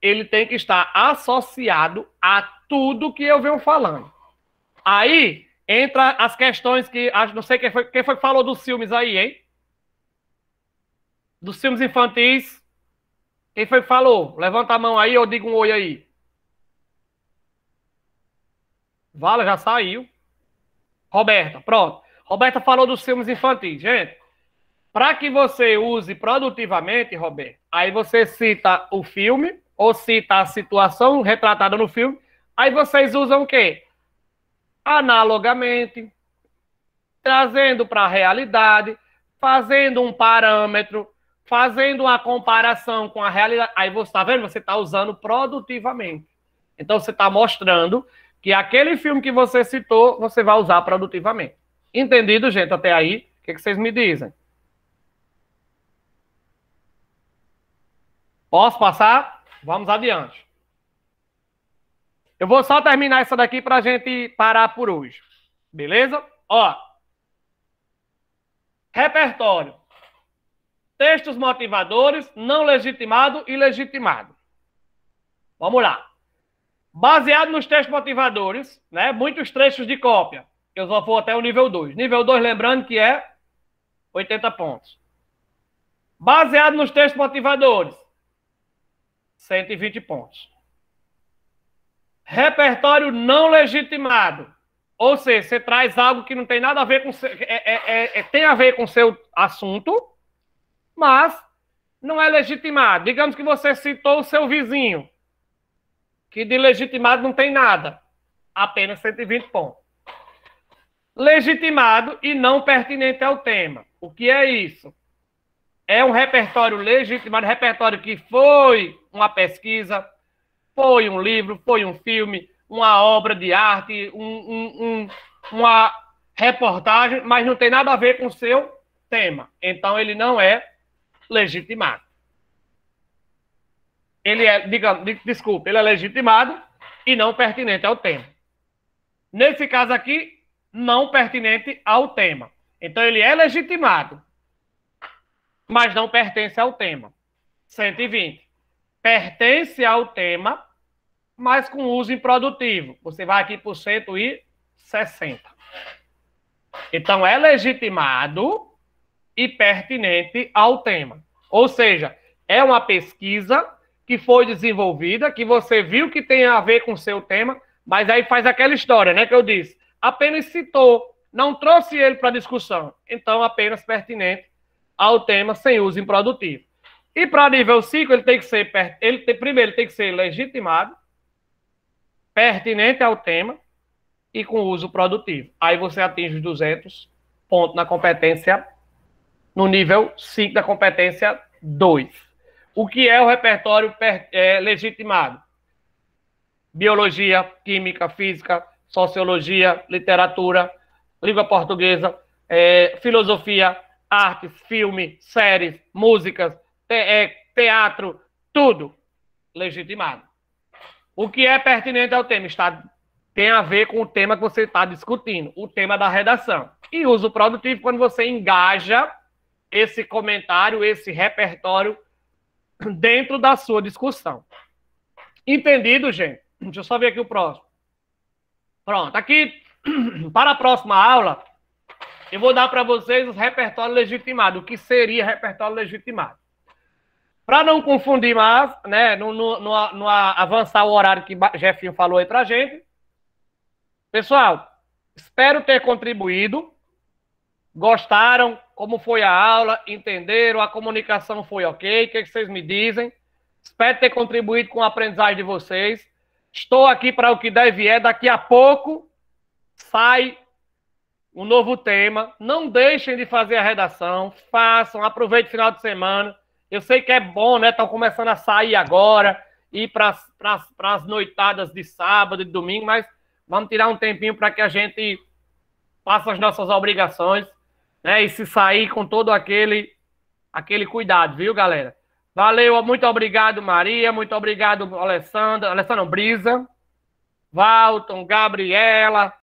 ele tem que estar associado a tudo que eu venho falando. Aí entra as questões que. Não sei quem foi, quem foi que falou dos filmes aí, hein? Dos filmes infantis. Quem foi que falou? Levanta a mão aí ou diga um oi aí. Vala já saiu. Roberta, pronto. Roberta falou dos filmes infantis. Gente, para que você use produtivamente, Roberto, aí você cita o filme ou cita a situação retratada no filme, aí vocês usam o quê? Analogamente, trazendo para a realidade, fazendo um parâmetro, fazendo uma comparação com a realidade. Aí você está vendo, você está usando produtivamente. Então você está mostrando que aquele filme que você citou, você vai usar produtivamente. Entendido, gente, até aí? O que, que vocês me dizem? Posso passar? Vamos adiante. Eu vou só terminar essa daqui para a gente parar por hoje. Beleza? Ó. Repertório. Textos motivadores, não legitimado e legitimado. Vamos lá. Baseado nos textos motivadores, né? Muitos trechos de cópia. Eu só vou até o nível 2. Nível 2, lembrando que é 80 pontos. Baseado nos textos motivadores, 120 pontos. Repertório não legitimado. Ou seja, você traz algo que não tem nada a ver com. É, é, é, é, tem a ver com seu assunto, mas não é legitimado. Digamos que você citou o seu vizinho, que de legitimado não tem nada, apenas 120 pontos. Legitimado e não pertinente ao tema. O que é isso? É um repertório legitimado, repertório que foi uma pesquisa, foi um livro, foi um filme, uma obra de arte, um, um, um, uma reportagem, mas não tem nada a ver com o seu tema. Então, ele não é legitimado. Ele é, digamos, desculpa, ele é legitimado e não pertinente ao tema. Nesse caso aqui, não pertinente ao tema. Então, ele é legitimado, mas não pertence ao tema. 120. Pertence ao tema, mas com uso improdutivo. Você vai aqui para o 160. Então, é legitimado e pertinente ao tema. Ou seja, é uma pesquisa que foi desenvolvida, que você viu que tem a ver com o seu tema, mas aí faz aquela história, né, que eu disse. Apenas citou, não trouxe ele para discussão. Então, apenas pertinente ao tema sem uso improdutivo. E para nível 5, ele tem que ser ele tem, primeiro ele tem que ser legitimado, pertinente ao tema e com uso produtivo. Aí você atinge os 200 pontos na competência no nível 5 da competência 2. O que é o repertório per, é, legitimado? Biologia, química, física, sociologia, literatura, língua portuguesa, é, filosofia, artes, filme, séries, músicas, te é, teatro, tudo legitimado. O que é pertinente ao tema está, tem a ver com o tema que você está discutindo, o tema da redação. E uso produtivo quando você engaja esse comentário, esse repertório dentro da sua discussão. Entendido, gente? Deixa eu só ver aqui o próximo. Pronto, aqui para a próxima aula eu vou dar para vocês os repertórios legitimados, o que seria repertório legitimado. Para não confundir mais, né, não, no no não avançar o horário que Jefinho falou aí para gente. Pessoal, espero ter contribuído. Gostaram? Como foi a aula? Entenderam? A comunicação foi ok? O que, é que vocês me dizem? Espero ter contribuído com a aprendizagem de vocês. Estou aqui para o que deve é. Daqui a pouco sai um novo tema. Não deixem de fazer a redação, façam, aproveitem o final de semana. Eu sei que é bom, né? Estão começando a sair agora, ir para as noitadas de sábado e domingo, mas vamos tirar um tempinho para que a gente faça as nossas obrigações, né? E se sair com todo aquele aquele cuidado, viu, galera? Valeu, muito obrigado, Maria, muito obrigado, Alessandra, Alessandra Brisa, Valton, Gabriela,